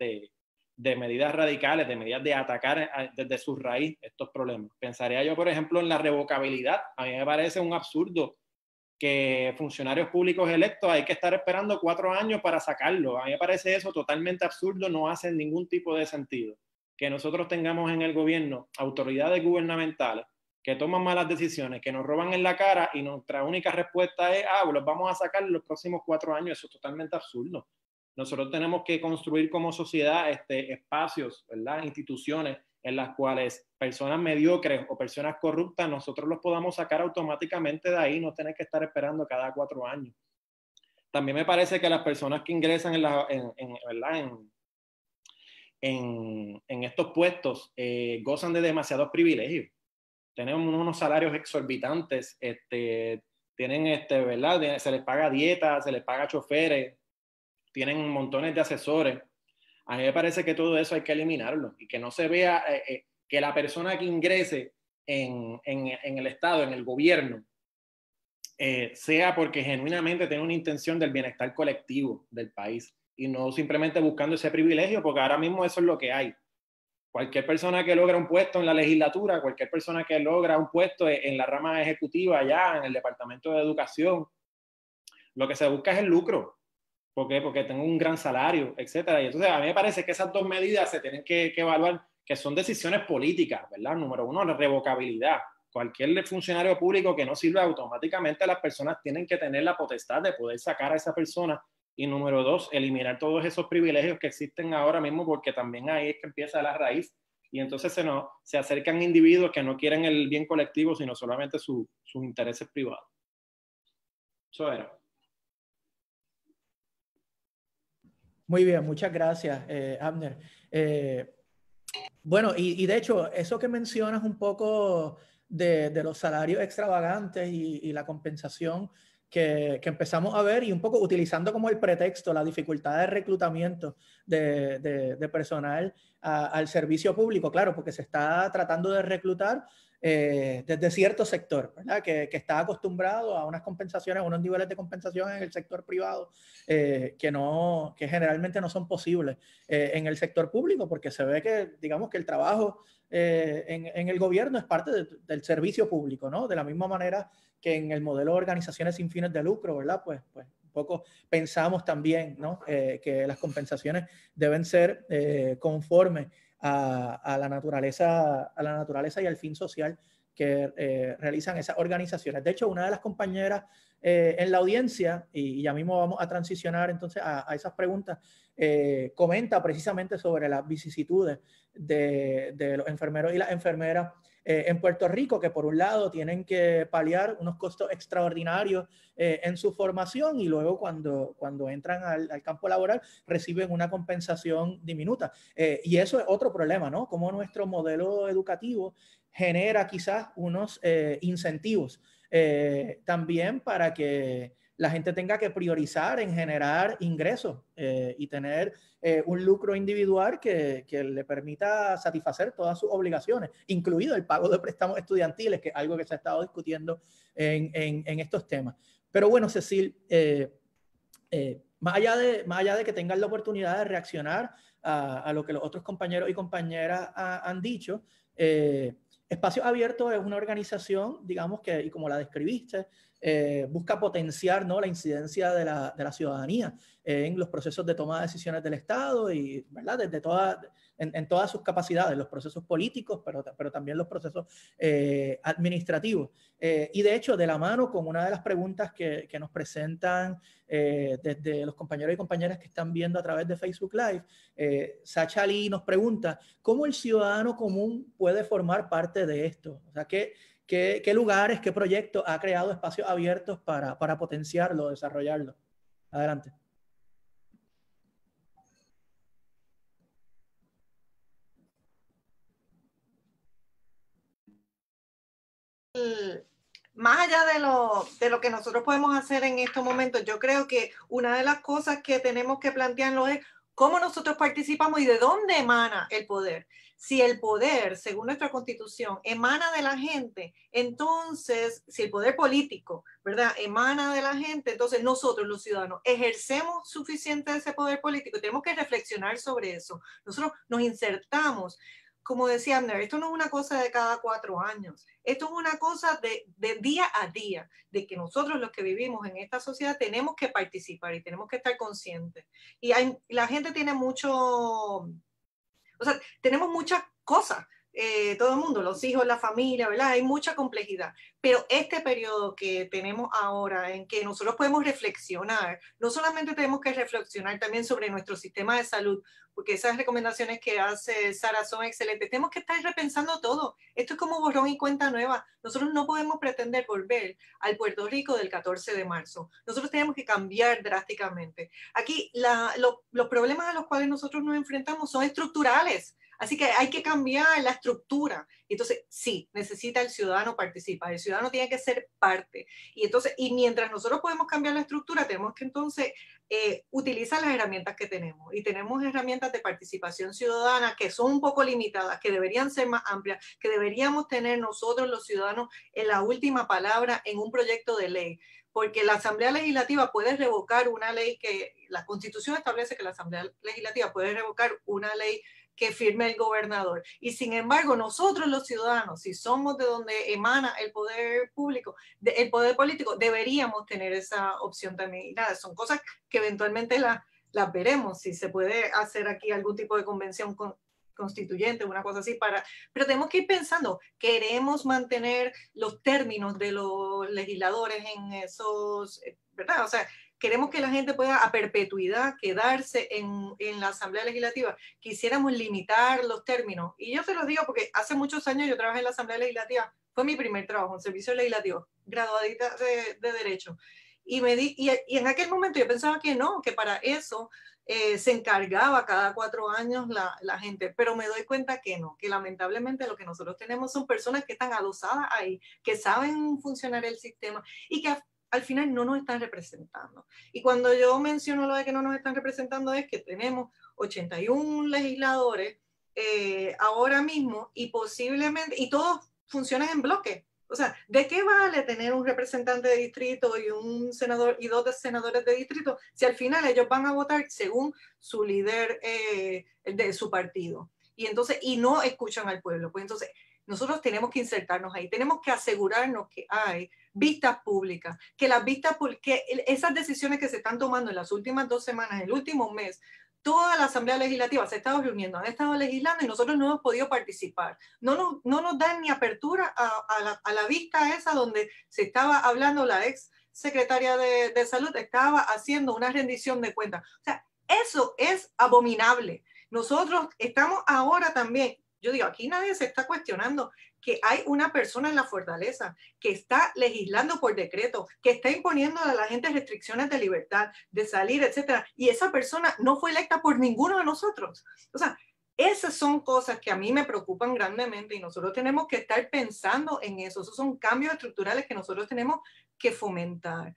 medidas radicales, de medidas de atacar desde su raíz estos problemas. Pensaría yo, por ejemplo, en la revocabilidad. A mí me parece un absurdo que funcionarios públicos electos hay que estar esperando cuatro años para sacarlo. A mí me parece eso totalmente absurdo, no hace ningún tipo de sentido. Que nosotros tengamos en el gobierno autoridades gubernamentales que toman malas decisiones, que nos roban en la cara y nuestra única respuesta es, ah, los vamos a sacar en los próximos cuatro años. Eso es totalmente absurdo. Nosotros tenemos que construir como sociedad este, espacios, ¿verdad? instituciones en las cuales personas mediocres o personas corruptas nosotros los podamos sacar automáticamente de ahí, no tener que estar esperando cada cuatro años. También me parece que las personas que ingresan en, estos puestos eh, gozan de demasiados privilegios tienen unos salarios exorbitantes, este, tienen, este, ¿verdad? Se les paga dieta, se les paga choferes, tienen montones de asesores. A mí me parece que todo eso hay que eliminarlo y que no se vea eh, eh, que la persona que ingrese en, el Estado, en el gobierno, eh, sea porque genuinamente tiene una intención del bienestar colectivo del país y no simplemente buscando ese privilegio, porque ahora mismo eso es lo que hay cualquier persona que logra un puesto en la legislatura, cualquier persona que logra un puesto e-, en la rama ejecutiva allá, en el Departamento de Educación, lo que se busca es el lucro. ¿Por qué? Porque tengo un gran salario, etcétera. Y entonces a mí me parece que esas dos medidas se tienen que, que evaluar, que son decisiones políticas, ¿verdad? Número uno, la revocabilidad. Cualquier funcionario público que no sirva automáticamente, las personas tienen que tener la potestad de poder sacar a esa persona y número dos, eliminar todos esos privilegios que existen ahora mismo, porque también ahí es que empieza la raíz. Y entonces se, no se acercan individuos que no quieren el bien colectivo, sino solamente sus intereses privados. Eso era. Muy bien, muchas gracias, eh, Abner. Eh, bueno, y, de hecho, eso que mencionas un poco de, los salarios extravagantes y, y la compensación que, empezamos a ver y un poco utilizando como el pretexto la dificultad de reclutamiento de, de, personal al servicio público, claro, porque se está tratando de reclutar eh, desde cierto sector, Que, que, está acostumbrado a unas compensaciones, a unos niveles de compensación en el sector privado eh, que, no, que generalmente no son posibles eh, en el sector público, porque se ve que, digamos, que el trabajo en, el gobierno es parte del servicio público, ¿no? De la misma manera que en el modelo de organizaciones sin fines de lucro, ¿verdad? Pues, pues un poco pensamos también, ¿no? Eh, que las compensaciones deben ser eh, conformes a, la naturaleza, a la naturaleza y al fin social que eh, realizan esas organizaciones. De hecho, una de las compañeras en la audiencia, y, ya mismo vamos a transicionar entonces a, esas preguntas, comenta precisamente sobre las vicisitudes de, de, los enfermeros y las enfermeras eh, en Puerto Rico, que por un lado tienen que paliar unos costos extraordinarios eh, en su formación y luego cuando, cuando entran al, campo laboral reciben una compensación diminuta. Eh, y eso es otro problema, ¿no? Cómo nuestro modelo educativo genera quizás unos incentivos también para que la gente tenga que priorizar en generar ingresos eh, y tener eh, un lucro individual que, le permita satisfacer todas sus obligaciones, incluido el pago de préstamos estudiantiles, que es algo que se ha estado discutiendo en, estos temas. Pero bueno, Cecil, eh, más, allá de, más allá de que tengas la oportunidad de reaccionar a, lo que los otros compañeros y compañeras han dicho, Espacio Abierto es una organización, digamos que, y como la describiste, eh, busca potenciar ¿no? la incidencia de la, de la ciudadanía eh, en los procesos de toma de decisiones del Estado y ¿verdad? Desde toda, en, todas sus capacidades, los procesos políticos, pero, pero también los procesos eh, administrativos. y de hecho, de la mano con una de las preguntas que, que nos presentan desde los compañeros y compañeras que están viendo a través de Facebook Live, Sacha Lee nos pregunta, ¿cómo el ciudadano común puede formar parte de esto? O sea, ¿qué, qué, lugares, qué proyectos ha creado espacios abiertos para, potenciarlo, desarrollarlo. Adelante. más allá de lo, de lo, que nosotros podemos hacer en estos momentos, yo creo que una de las cosas que tenemos que plantearnos es cómo nosotros participamos y de dónde emana el poder. Si el poder, según nuestra constitución, emana de la gente, entonces, si el poder político, ¿verdad?, emana de la gente, entonces nosotros los ciudadanos ejercemos suficiente ese poder político. Tenemos que reflexionar sobre eso. Nosotros nos insertamos como decía Ander, esto no es una cosa de cada cuatro años, esto es una cosa de, día a día, de que nosotros los que vivimos en esta sociedad tenemos que participar y tenemos que estar conscientes. Y la gente tiene mucho, o sea, tenemos muchas cosas eh, todo el mundo, los hijos, la familia, ¿verdad? Hay mucha complejidad. Pero este periodo que tenemos ahora, en que nosotros podemos reflexionar, no solamente tenemos que reflexionar también sobre nuestro sistema de salud, porque esas recomendaciones que hace Sara son excelentes, tenemos que estar repensando todo. Esto es como borrón y cuenta nueva. Nosotros no podemos pretender volver al Puerto Rico del 14 de marzo. Nosotros tenemos que cambiar drásticamente. Aquí los problemas a los cuales nosotros nos enfrentamos son estructurales Así que hay que cambiar la estructura. Entonces, sí, necesita el ciudadano participar, el ciudadano tiene que ser parte. Y entonces, y mientras nosotros podemos cambiar la estructura, tenemos que entonces eh, utilizar las herramientas que tenemos. Y tenemos herramientas de participación ciudadana que son un poco limitadas, que deberían ser más amplias, que deberíamos tener nosotros los ciudadanos en la última palabra en un proyecto de ley porque la Asamblea Legislativa puede revocar una ley que la Constitución establece que la Asamblea Legislativa puede revocar una ley que firme el gobernador. Y sin embargo, nosotros los ciudadanos, si somos de donde emana el poder público, el poder político, deberíamos tener esa opción también. Y nada, son cosas que eventualmente las veremos, si se puede hacer aquí algún tipo de convención constituyente, una cosa así, para, pero tenemos que ir pensando, queremos mantener los términos de los legisladores en esos, eh, ¿verdad? O sea, queremos que la gente pueda a perpetuidad quedarse en, en, la Asamblea Legislativa, quisiéramos limitar los términos. Y yo se los digo porque hace muchos años yo trabajé en la Asamblea Legislativa, fue mi primer trabajo en servicio legislativo, graduadita de, de Derecho. Y, me di, y, en aquel momento yo pensaba que no, que para eso eh, se encargaba cada cuatro años la, la, gente, pero me doy cuenta que no, que lamentablemente lo que nosotros tenemos son personas que están adosadas ahí, que saben funcionar el sistema y que al final no nos están representando. Y cuando yo menciono lo de que no nos están representando es que tenemos 81 legisladores eh, ahora mismo y posiblemente, y todos funcionan en bloque. O sea, ¿de qué vale tener un representante de distrito y un senador y dos senadores de distrito si al final ellos van a votar según su líder eh, de su partido? Y entonces, y no escuchan al pueblo. Pues entonces, nosotros tenemos que insertarnos ahí, tenemos que asegurarnos que hay vistas públicas, que las vistas porque esas decisiones que se están tomando en las últimas dos semanas, el último mes, toda la Asamblea Legislativa se ha estado reuniendo, han estado legislando y nosotros no hemos podido participar. No nos, no dan ni apertura a, la, vista esa donde se estaba hablando la ex secretaria de, de, salud estaba haciendo una rendición de cuentas. O sea, eso es abominable. Nosotros estamos ahora también yo digo, aquí nadie se está cuestionando que hay una persona en la fortaleza que está legislando por decreto, que está imponiendo a la gente restricciones de libertad, de salir, etcétera, y esa persona no fue electa por ninguno de nosotros. O sea, esas son cosas que a mí me preocupan grandemente y nosotros tenemos que estar pensando en eso. Esos son cambios estructurales que nosotros tenemos que fomentar.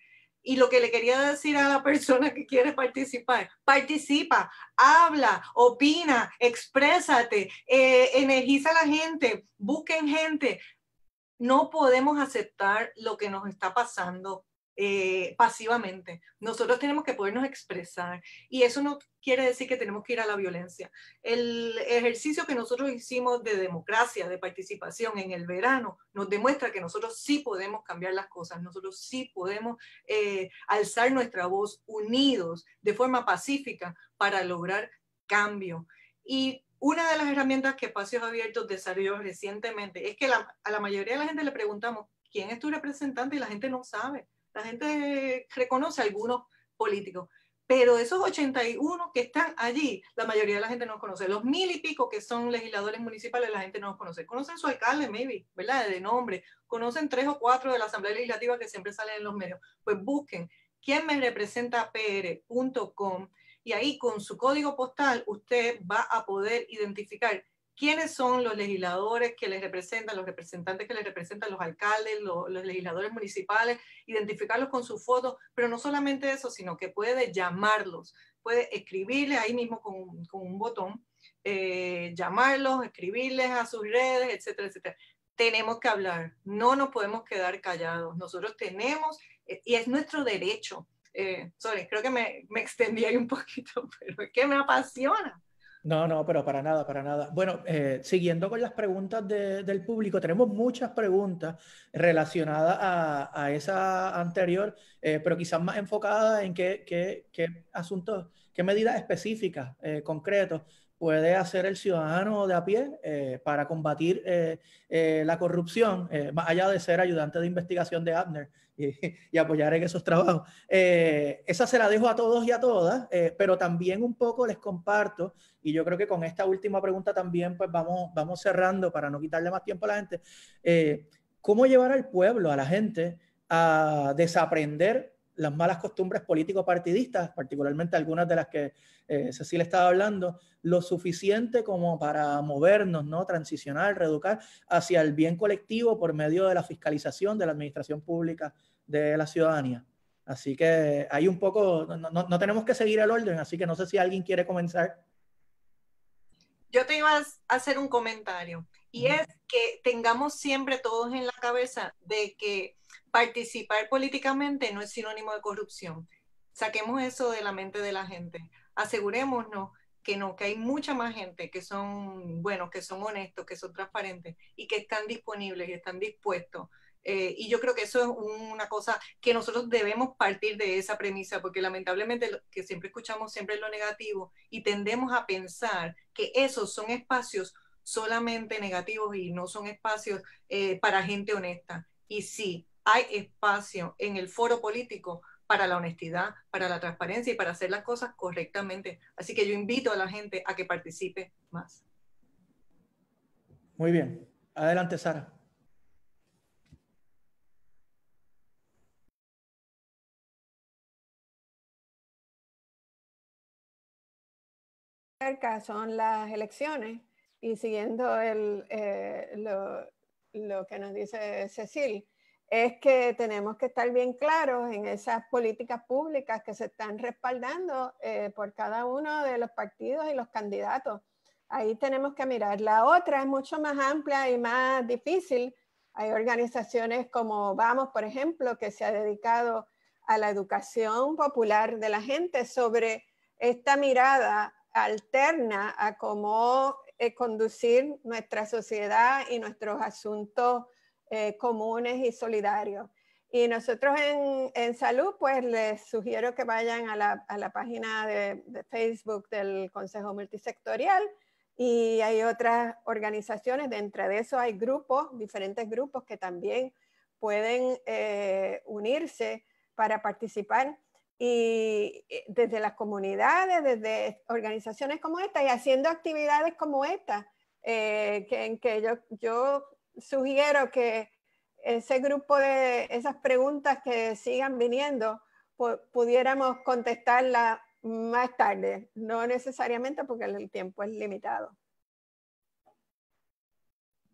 Y lo que le quería decir a la persona que quiere participar, participa, habla, opina, exprésate, eh, energiza a la gente, busquen gente. No podemos aceptar lo que nos está pasando eh, pasivamente. Nosotros tenemos que podernos expresar y eso no quiere decir que tenemos que ir a la violencia. El ejercicio que nosotros hicimos de democracia, de participación en el verano, nos demuestra que nosotros sí podemos cambiar las cosas, nosotros sí podemos eh, alzar nuestra voz unidos de forma pacífica para lograr cambio. Y una de las herramientas que Espacios Abiertos desarrolló recientemente es que a la mayoría de la gente le preguntamos, ¿quién es tu representante? Y la gente no sabe. La gente reconoce algunos políticos, pero de esos 81 que están allí, la mayoría de la gente no los conoce. Los mil y pico que son legisladores municipales, la gente no los conoce. Conocen su alcalde, maybe, ¿verdad? De nombre. Conocen tres o cuatro de la Asamblea Legislativa que siempre salen en los medios. Pues busquen quién me representa pr.com y ahí con su código postal usted va a poder identificar quiénes son los legisladores que les representan, los representantes que les representan, los alcaldes, los, legisladores municipales, identificarlos con sus fotos, pero no solamente eso, sino que puede llamarlos, puede escribirles ahí mismo con, un botón, eh, llamarlos, escribirles a sus redes, etcétera, etcétera. Tenemos que hablar, no nos podemos quedar callados, nosotros tenemos, eh, y es nuestro derecho. Eh, sorry, creo que me, me extendí ahí un poquito, pero es que me apasiona no, no, pero para nada, para nada. Bueno, eh, siguiendo con las preguntas del público, tenemos muchas preguntas relacionadas a, esa anterior, eh, pero quizás más enfocadas en qué, asuntos, qué medidas específicas, eh, concretos puede hacer el ciudadano de a pie para combatir la corrupción, más allá de ser ayudante de investigación de Abner. y, apoyaré apoyar en esos trabajos. Eh, esa se la dejo a todos y a todas, eh, pero también un poco les comparto, y yo creo que con esta última pregunta también pues vamos, vamos cerrando para no quitarle más tiempo a la gente, eh, ¿cómo llevar al pueblo, a la gente, a desaprender las malas costumbres político-partidistas, particularmente algunas de las que eh, Cecilia estaba hablando, lo suficiente como para movernos, ¿no? transicionar, reeducar hacia el bien colectivo por medio de la fiscalización de la administración pública de la ciudadanía. Así que hay un poco, no, no, tenemos que seguir el orden, así que no sé si alguien quiere comenzar. Yo te iba a hacer un comentario y es que tengamos siempre todos en la cabeza de que participar políticamente no es sinónimo de corrupción. Saquemos eso de la mente de la gente. Asegurémonos que no, que hay mucha más gente que son buenos, que son honestos, que son transparentes y que están disponibles y están dispuestos. Eh, y yo creo que eso es una cosa que nosotros debemos partir de esa premisa, porque lamentablemente lo que siempre escuchamos siempre es lo negativo y tendemos a pensar que esos son espacios solamente negativos y no son espacios eh, para gente honesta. Y sí, hay espacio en el foro político para la honestidad, para la transparencia y para hacer las cosas correctamente. Así que yo invito a la gente a que participe más. Muy bien. Adelante, Sara. son las elecciones y siguiendo el, eh, lo que nos dice Cecil, es que tenemos que estar bien claros en esas políticas públicas que se están respaldando eh, por cada uno de los partidos y los candidatos. Ahí tenemos que mirar. La otra es mucho más amplia y más difícil. Hay organizaciones como Vamos, por ejemplo, que se ha dedicado a la educación popular de la gente sobre esta mirada alterna a cómo eh, conducir nuestra sociedad y nuestros asuntos eh, comunes y solidarios. Y nosotros en, en, salud, pues les sugiero que vayan a la, a la página de, Facebook del Consejo Multisectorial y hay otras organizaciones, dentro de eso hay grupos, diferentes grupos que también pueden eh, unirse para participar y eh, desde las comunidades, desde organizaciones como esta y haciendo actividades como esta, que, en que yo, yo sugiero que ese grupo de esas preguntas que sigan viniendo pudiéramos contestarlas más tarde, no necesariamente porque el tiempo es limitado.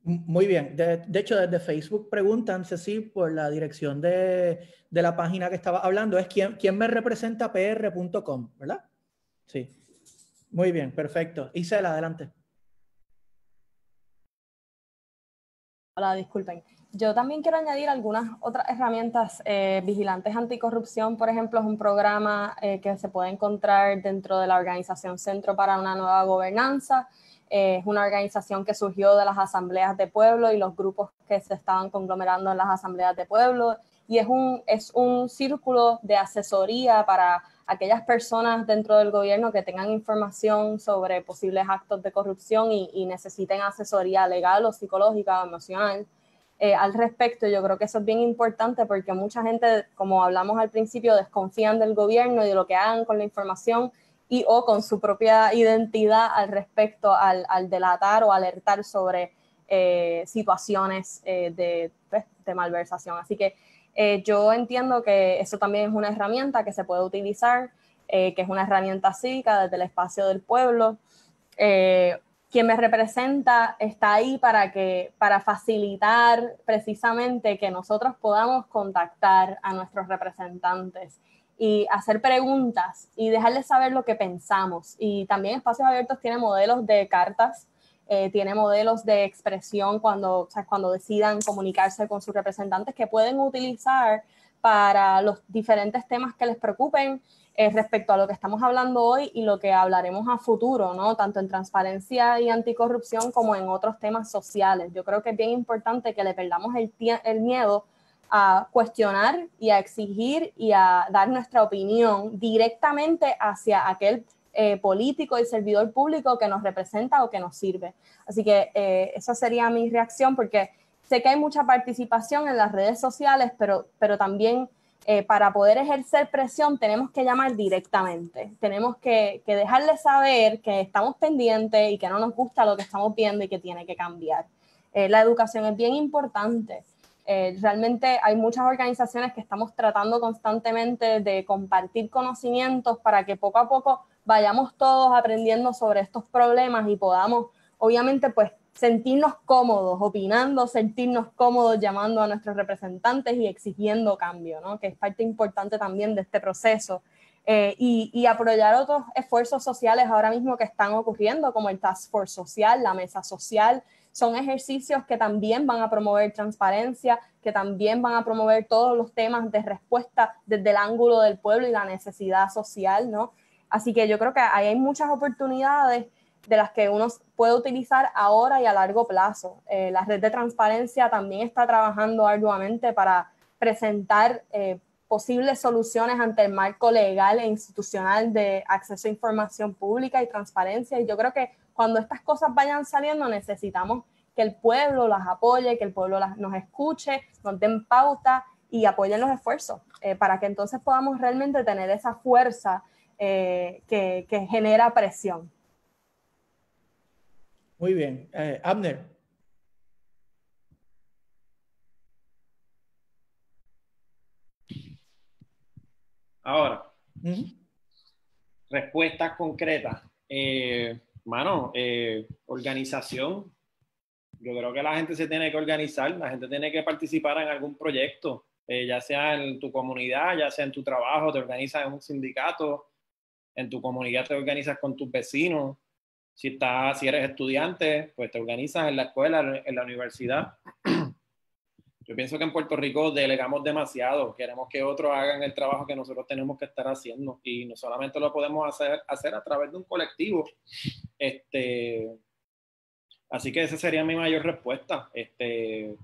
Muy bien. De, hecho, desde Facebook preguntan, Ceci, por la dirección de, de la página que estaba hablando, es quién, quién me representa pr.com, ¿verdad? Sí. Muy bien, perfecto. Isela, adelante. Hola, ah, disculpen. Yo también quiero añadir algunas otras herramientas. Eh, vigilantes Anticorrupción, por ejemplo, es un programa eh, que se puede encontrar dentro de la organización Centro para una Nueva Gobernanza. Eh, es una organización que surgió de las asambleas de pueblo y los grupos que se estaban conglomerando en las asambleas de pueblo. Y es un, es un círculo de asesoría para aquellas personas dentro del gobierno que tengan información sobre posibles actos de corrupción y, necesiten asesoría legal o psicológica o emocional eh, al respecto. Yo creo que eso es bien importante porque mucha gente, como hablamos al principio, desconfían del gobierno y de lo que hagan con la información y o con su propia identidad al respecto al, delatar o alertar sobre eh, situaciones eh, de, pues, de malversación. Así que eh, yo entiendo que eso también es una herramienta que se puede utilizar, eh, que es una herramienta cívica desde el espacio del pueblo. Eh, quien me representa está ahí para, que, para facilitar precisamente que nosotros podamos contactar a nuestros representantes y hacer preguntas y dejarles saber lo que pensamos. Y también Espacios Abiertos tiene modelos de cartas eh, tiene modelos de expresión cuando, cuando decidan comunicarse con sus representantes que pueden utilizar para los diferentes temas que les preocupen eh, respecto a lo que estamos hablando hoy y lo que hablaremos a futuro, ¿no? tanto en transparencia y anticorrupción como en otros temas sociales. Yo creo que es bien importante que le perdamos el, el miedo a cuestionar y a exigir y a dar nuestra opinión directamente hacia aquel eh, político y servidor público que nos representa o que nos sirve. Así que eh, esa sería mi reacción porque sé que hay mucha participación en las redes sociales, pero, pero también eh, para poder ejercer presión tenemos que llamar directamente, tenemos que, que dejarles saber que estamos pendientes y que no nos gusta lo que estamos viendo y que tiene que cambiar. la educación es bien importante. Eh, realmente hay muchas organizaciones que estamos tratando constantemente de compartir conocimientos para que poco a poco vayamos todos aprendiendo sobre estos problemas y podamos, obviamente, pues sentirnos cómodos opinando, sentirnos cómodos llamando a nuestros representantes y exigiendo cambio, ¿no? que es parte importante también de este proceso. Eh, y, y, apoyar otros esfuerzos sociales ahora mismo que están ocurriendo, como el Task Force Social, la Mesa Social, son ejercicios que también van a promover transparencia, que también van a promover todos los temas de respuesta desde el ángulo del pueblo y la necesidad social, ¿no? Así que yo creo que ahí hay muchas oportunidades de las que uno puede utilizar ahora y a largo plazo. Eh, la red de transparencia también está trabajando arduamente para presentar eh, posibles soluciones ante el marco legal e institucional de acceso a información pública y transparencia. Y yo creo que cuando estas cosas vayan saliendo necesitamos que el pueblo las apoye, que el pueblo nos escuche, nos den pauta y apoyen los esfuerzos eh, para que entonces podamos realmente tener esa fuerza eh, que, genera presión. Muy bien. Eh, Abner. Ahora, respuestas concretas. Eh, mano, eh, organización. Yo creo que la gente se tiene que organizar, la gente tiene que participar en algún proyecto, eh, ya sea en tu comunidad, ya sea en tu trabajo, te organizas en un sindicato, en tu comunidad te organizas con tus vecinos. Si, estás, si eres estudiante, pues te organizas en la escuela, en la universidad. Yo pienso que en Puerto Rico delegamos demasiado, queremos que otros hagan el trabajo que nosotros tenemos que estar haciendo y no solamente lo podemos hacer, hacer a través de un colectivo. Este, así que esa sería mi mayor respuesta. Este,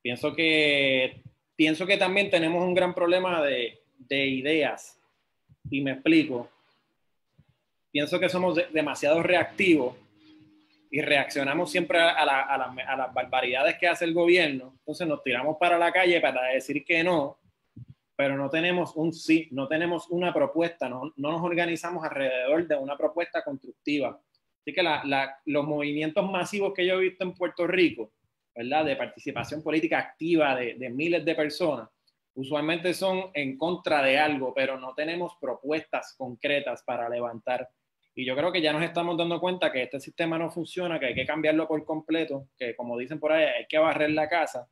pienso, que, pienso que también tenemos un gran problema de, ideas y me explico. Pienso que somos demasiado reactivos y reaccionamos siempre a, las barbaridades que hace el gobierno, entonces nos tiramos para la calle para decir que no, pero no tenemos un sí, no tenemos una propuesta, no, nos organizamos alrededor de una propuesta constructiva. Así que los movimientos masivos que yo he visto en Puerto Rico, ¿verdad? De participación política activa de, de miles de personas, usualmente son en contra de algo, pero no tenemos propuestas concretas para levantar y yo creo que ya nos estamos dando cuenta que este sistema no funciona, que hay que cambiarlo por completo, que como dicen por ahí, hay que barrer la casa.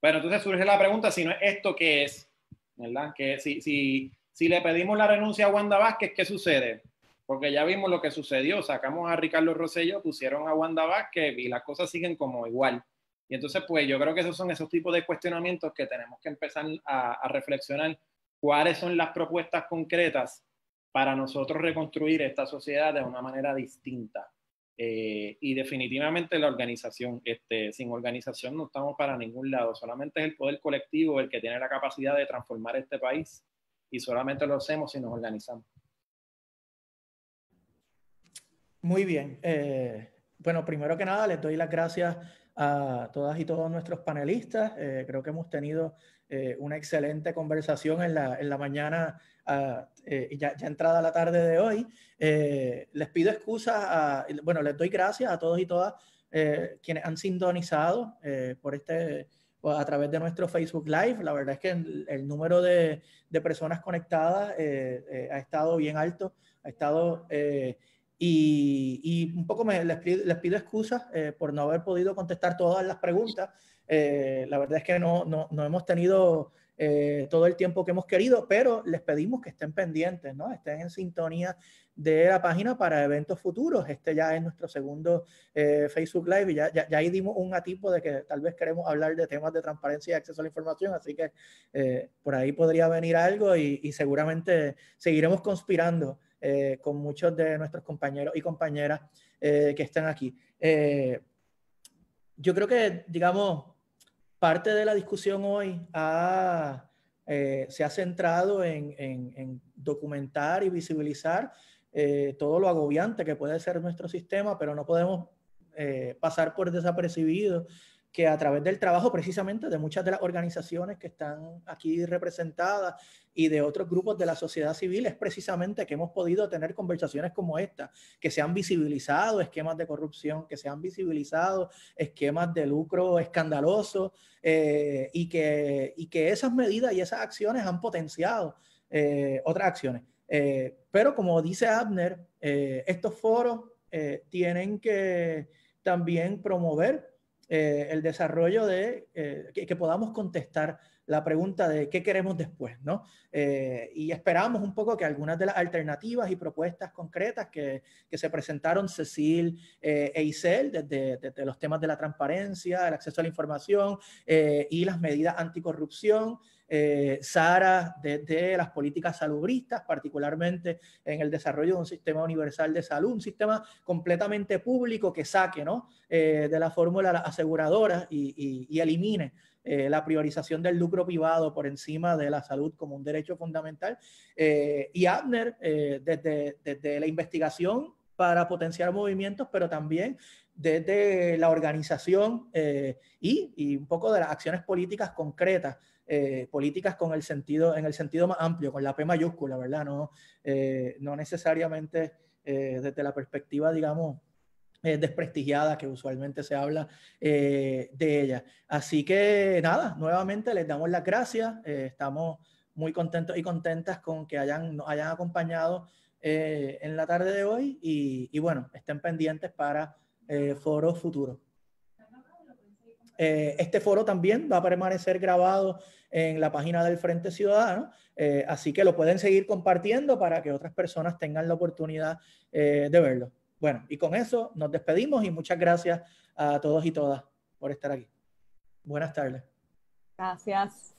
Pero entonces surge la pregunta, si no es esto, ¿qué es? ¿Verdad? Que si, si, si le pedimos la renuncia a Wanda Vázquez, ¿qué sucede? Porque ya vimos lo que sucedió, sacamos a Ricardo Rosselló, pusieron a Wanda Vázquez y las cosas siguen como igual. Y entonces, pues yo creo que esos son esos tipos de cuestionamientos que tenemos que empezar a reflexionar cuáles son las propuestas concretas para nosotros reconstruir esta sociedad de una manera distinta. Eh, y definitivamente la organización, este, sin organización no estamos para ningún lado, solamente es el poder colectivo el que tiene la capacidad de transformar este país y solamente lo hacemos si nos organizamos. Muy bien. Eh, bueno, primero que nada, les doy las gracias a todas y todos nuestros panelistas. Eh, creo que hemos tenido una excelente conversación en la, en la mañana Ah, eh, ya, ya, entrada la tarde de hoy. Eh, les pido excusas, bueno, les doy gracias a todos y todas eh, quienes han sintonizado por este a través de nuestro Facebook Live. La verdad es que el, número de, de, personas conectadas ha estado bien alto, ha estado... Y, y, un poco les, pido, excusas por no haber podido contestar todas las preguntas. la verdad es que no, no, no hemos tenido eh, todo el tiempo que hemos querido, pero les pedimos que estén pendientes, ¿no? estén en sintonía de la página para eventos futuros. Este ya es nuestro segundo eh, Facebook Live y ya, ya, ahí dimos un atipo de que tal vez queremos hablar de temas de transparencia y acceso a la información, así que eh, por ahí podría venir algo y, seguramente seguiremos conspirando con muchos de nuestros compañeros y compañeras que estén aquí. yo creo que, digamos, parte de la discusión hoy eh, se ha centrado en, documentar y visibilizar eh, todo lo agobiante que puede ser nuestro sistema, pero no podemos eh, pasar por desapercibido que a través del trabajo precisamente de muchas de las organizaciones que están aquí representadas y de otros grupos de la sociedad civil es precisamente que hemos podido tener conversaciones como esta, que se han visibilizado esquemas de corrupción, que se han visibilizado esquemas de lucro escandaloso eh, y, que, que esas medidas y esas acciones han potenciado eh, otras acciones. Eh, pero como dice Abner, estos foros tienen que también promover eh, el desarrollo de eh, que, podamos contestar la pregunta de qué queremos después, ¿no? Eh, y esperamos un poco que algunas de las alternativas y propuestas concretas que, se presentaron Cecil e Isel, desde, desde, los temas de la transparencia, el acceso a la información y las medidas anticorrupción, eh, Sara desde las políticas salubristas, particularmente en el desarrollo de un sistema universal de salud, un sistema completamente público que saque eh, de la fórmula aseguradora y, elimine eh, la priorización del lucro privado por encima de la salud como un derecho fundamental. y Abner, desde, la investigación para potenciar movimientos, pero también desde la organización y un poco de las acciones políticas concretas eh, políticas con el sentido, en el sentido más amplio, con la P mayúscula, ¿verdad? No, eh, no necesariamente eh, desde la perspectiva, digamos, desprestigiada que usualmente se habla de ella. Así que nada, nuevamente les damos las gracias, estamos muy contentos y contentas con que hayan, nos hayan acompañado en la tarde de hoy y, y bueno, estén pendientes para foros futuros. este foro también va a permanecer grabado en la página del Frente Ciudadano. Eh, así que lo pueden seguir compartiendo para que otras personas tengan la oportunidad eh, de verlo. Bueno, y con eso nos despedimos y muchas gracias a todos y todas por estar aquí. Buenas tardes. Gracias.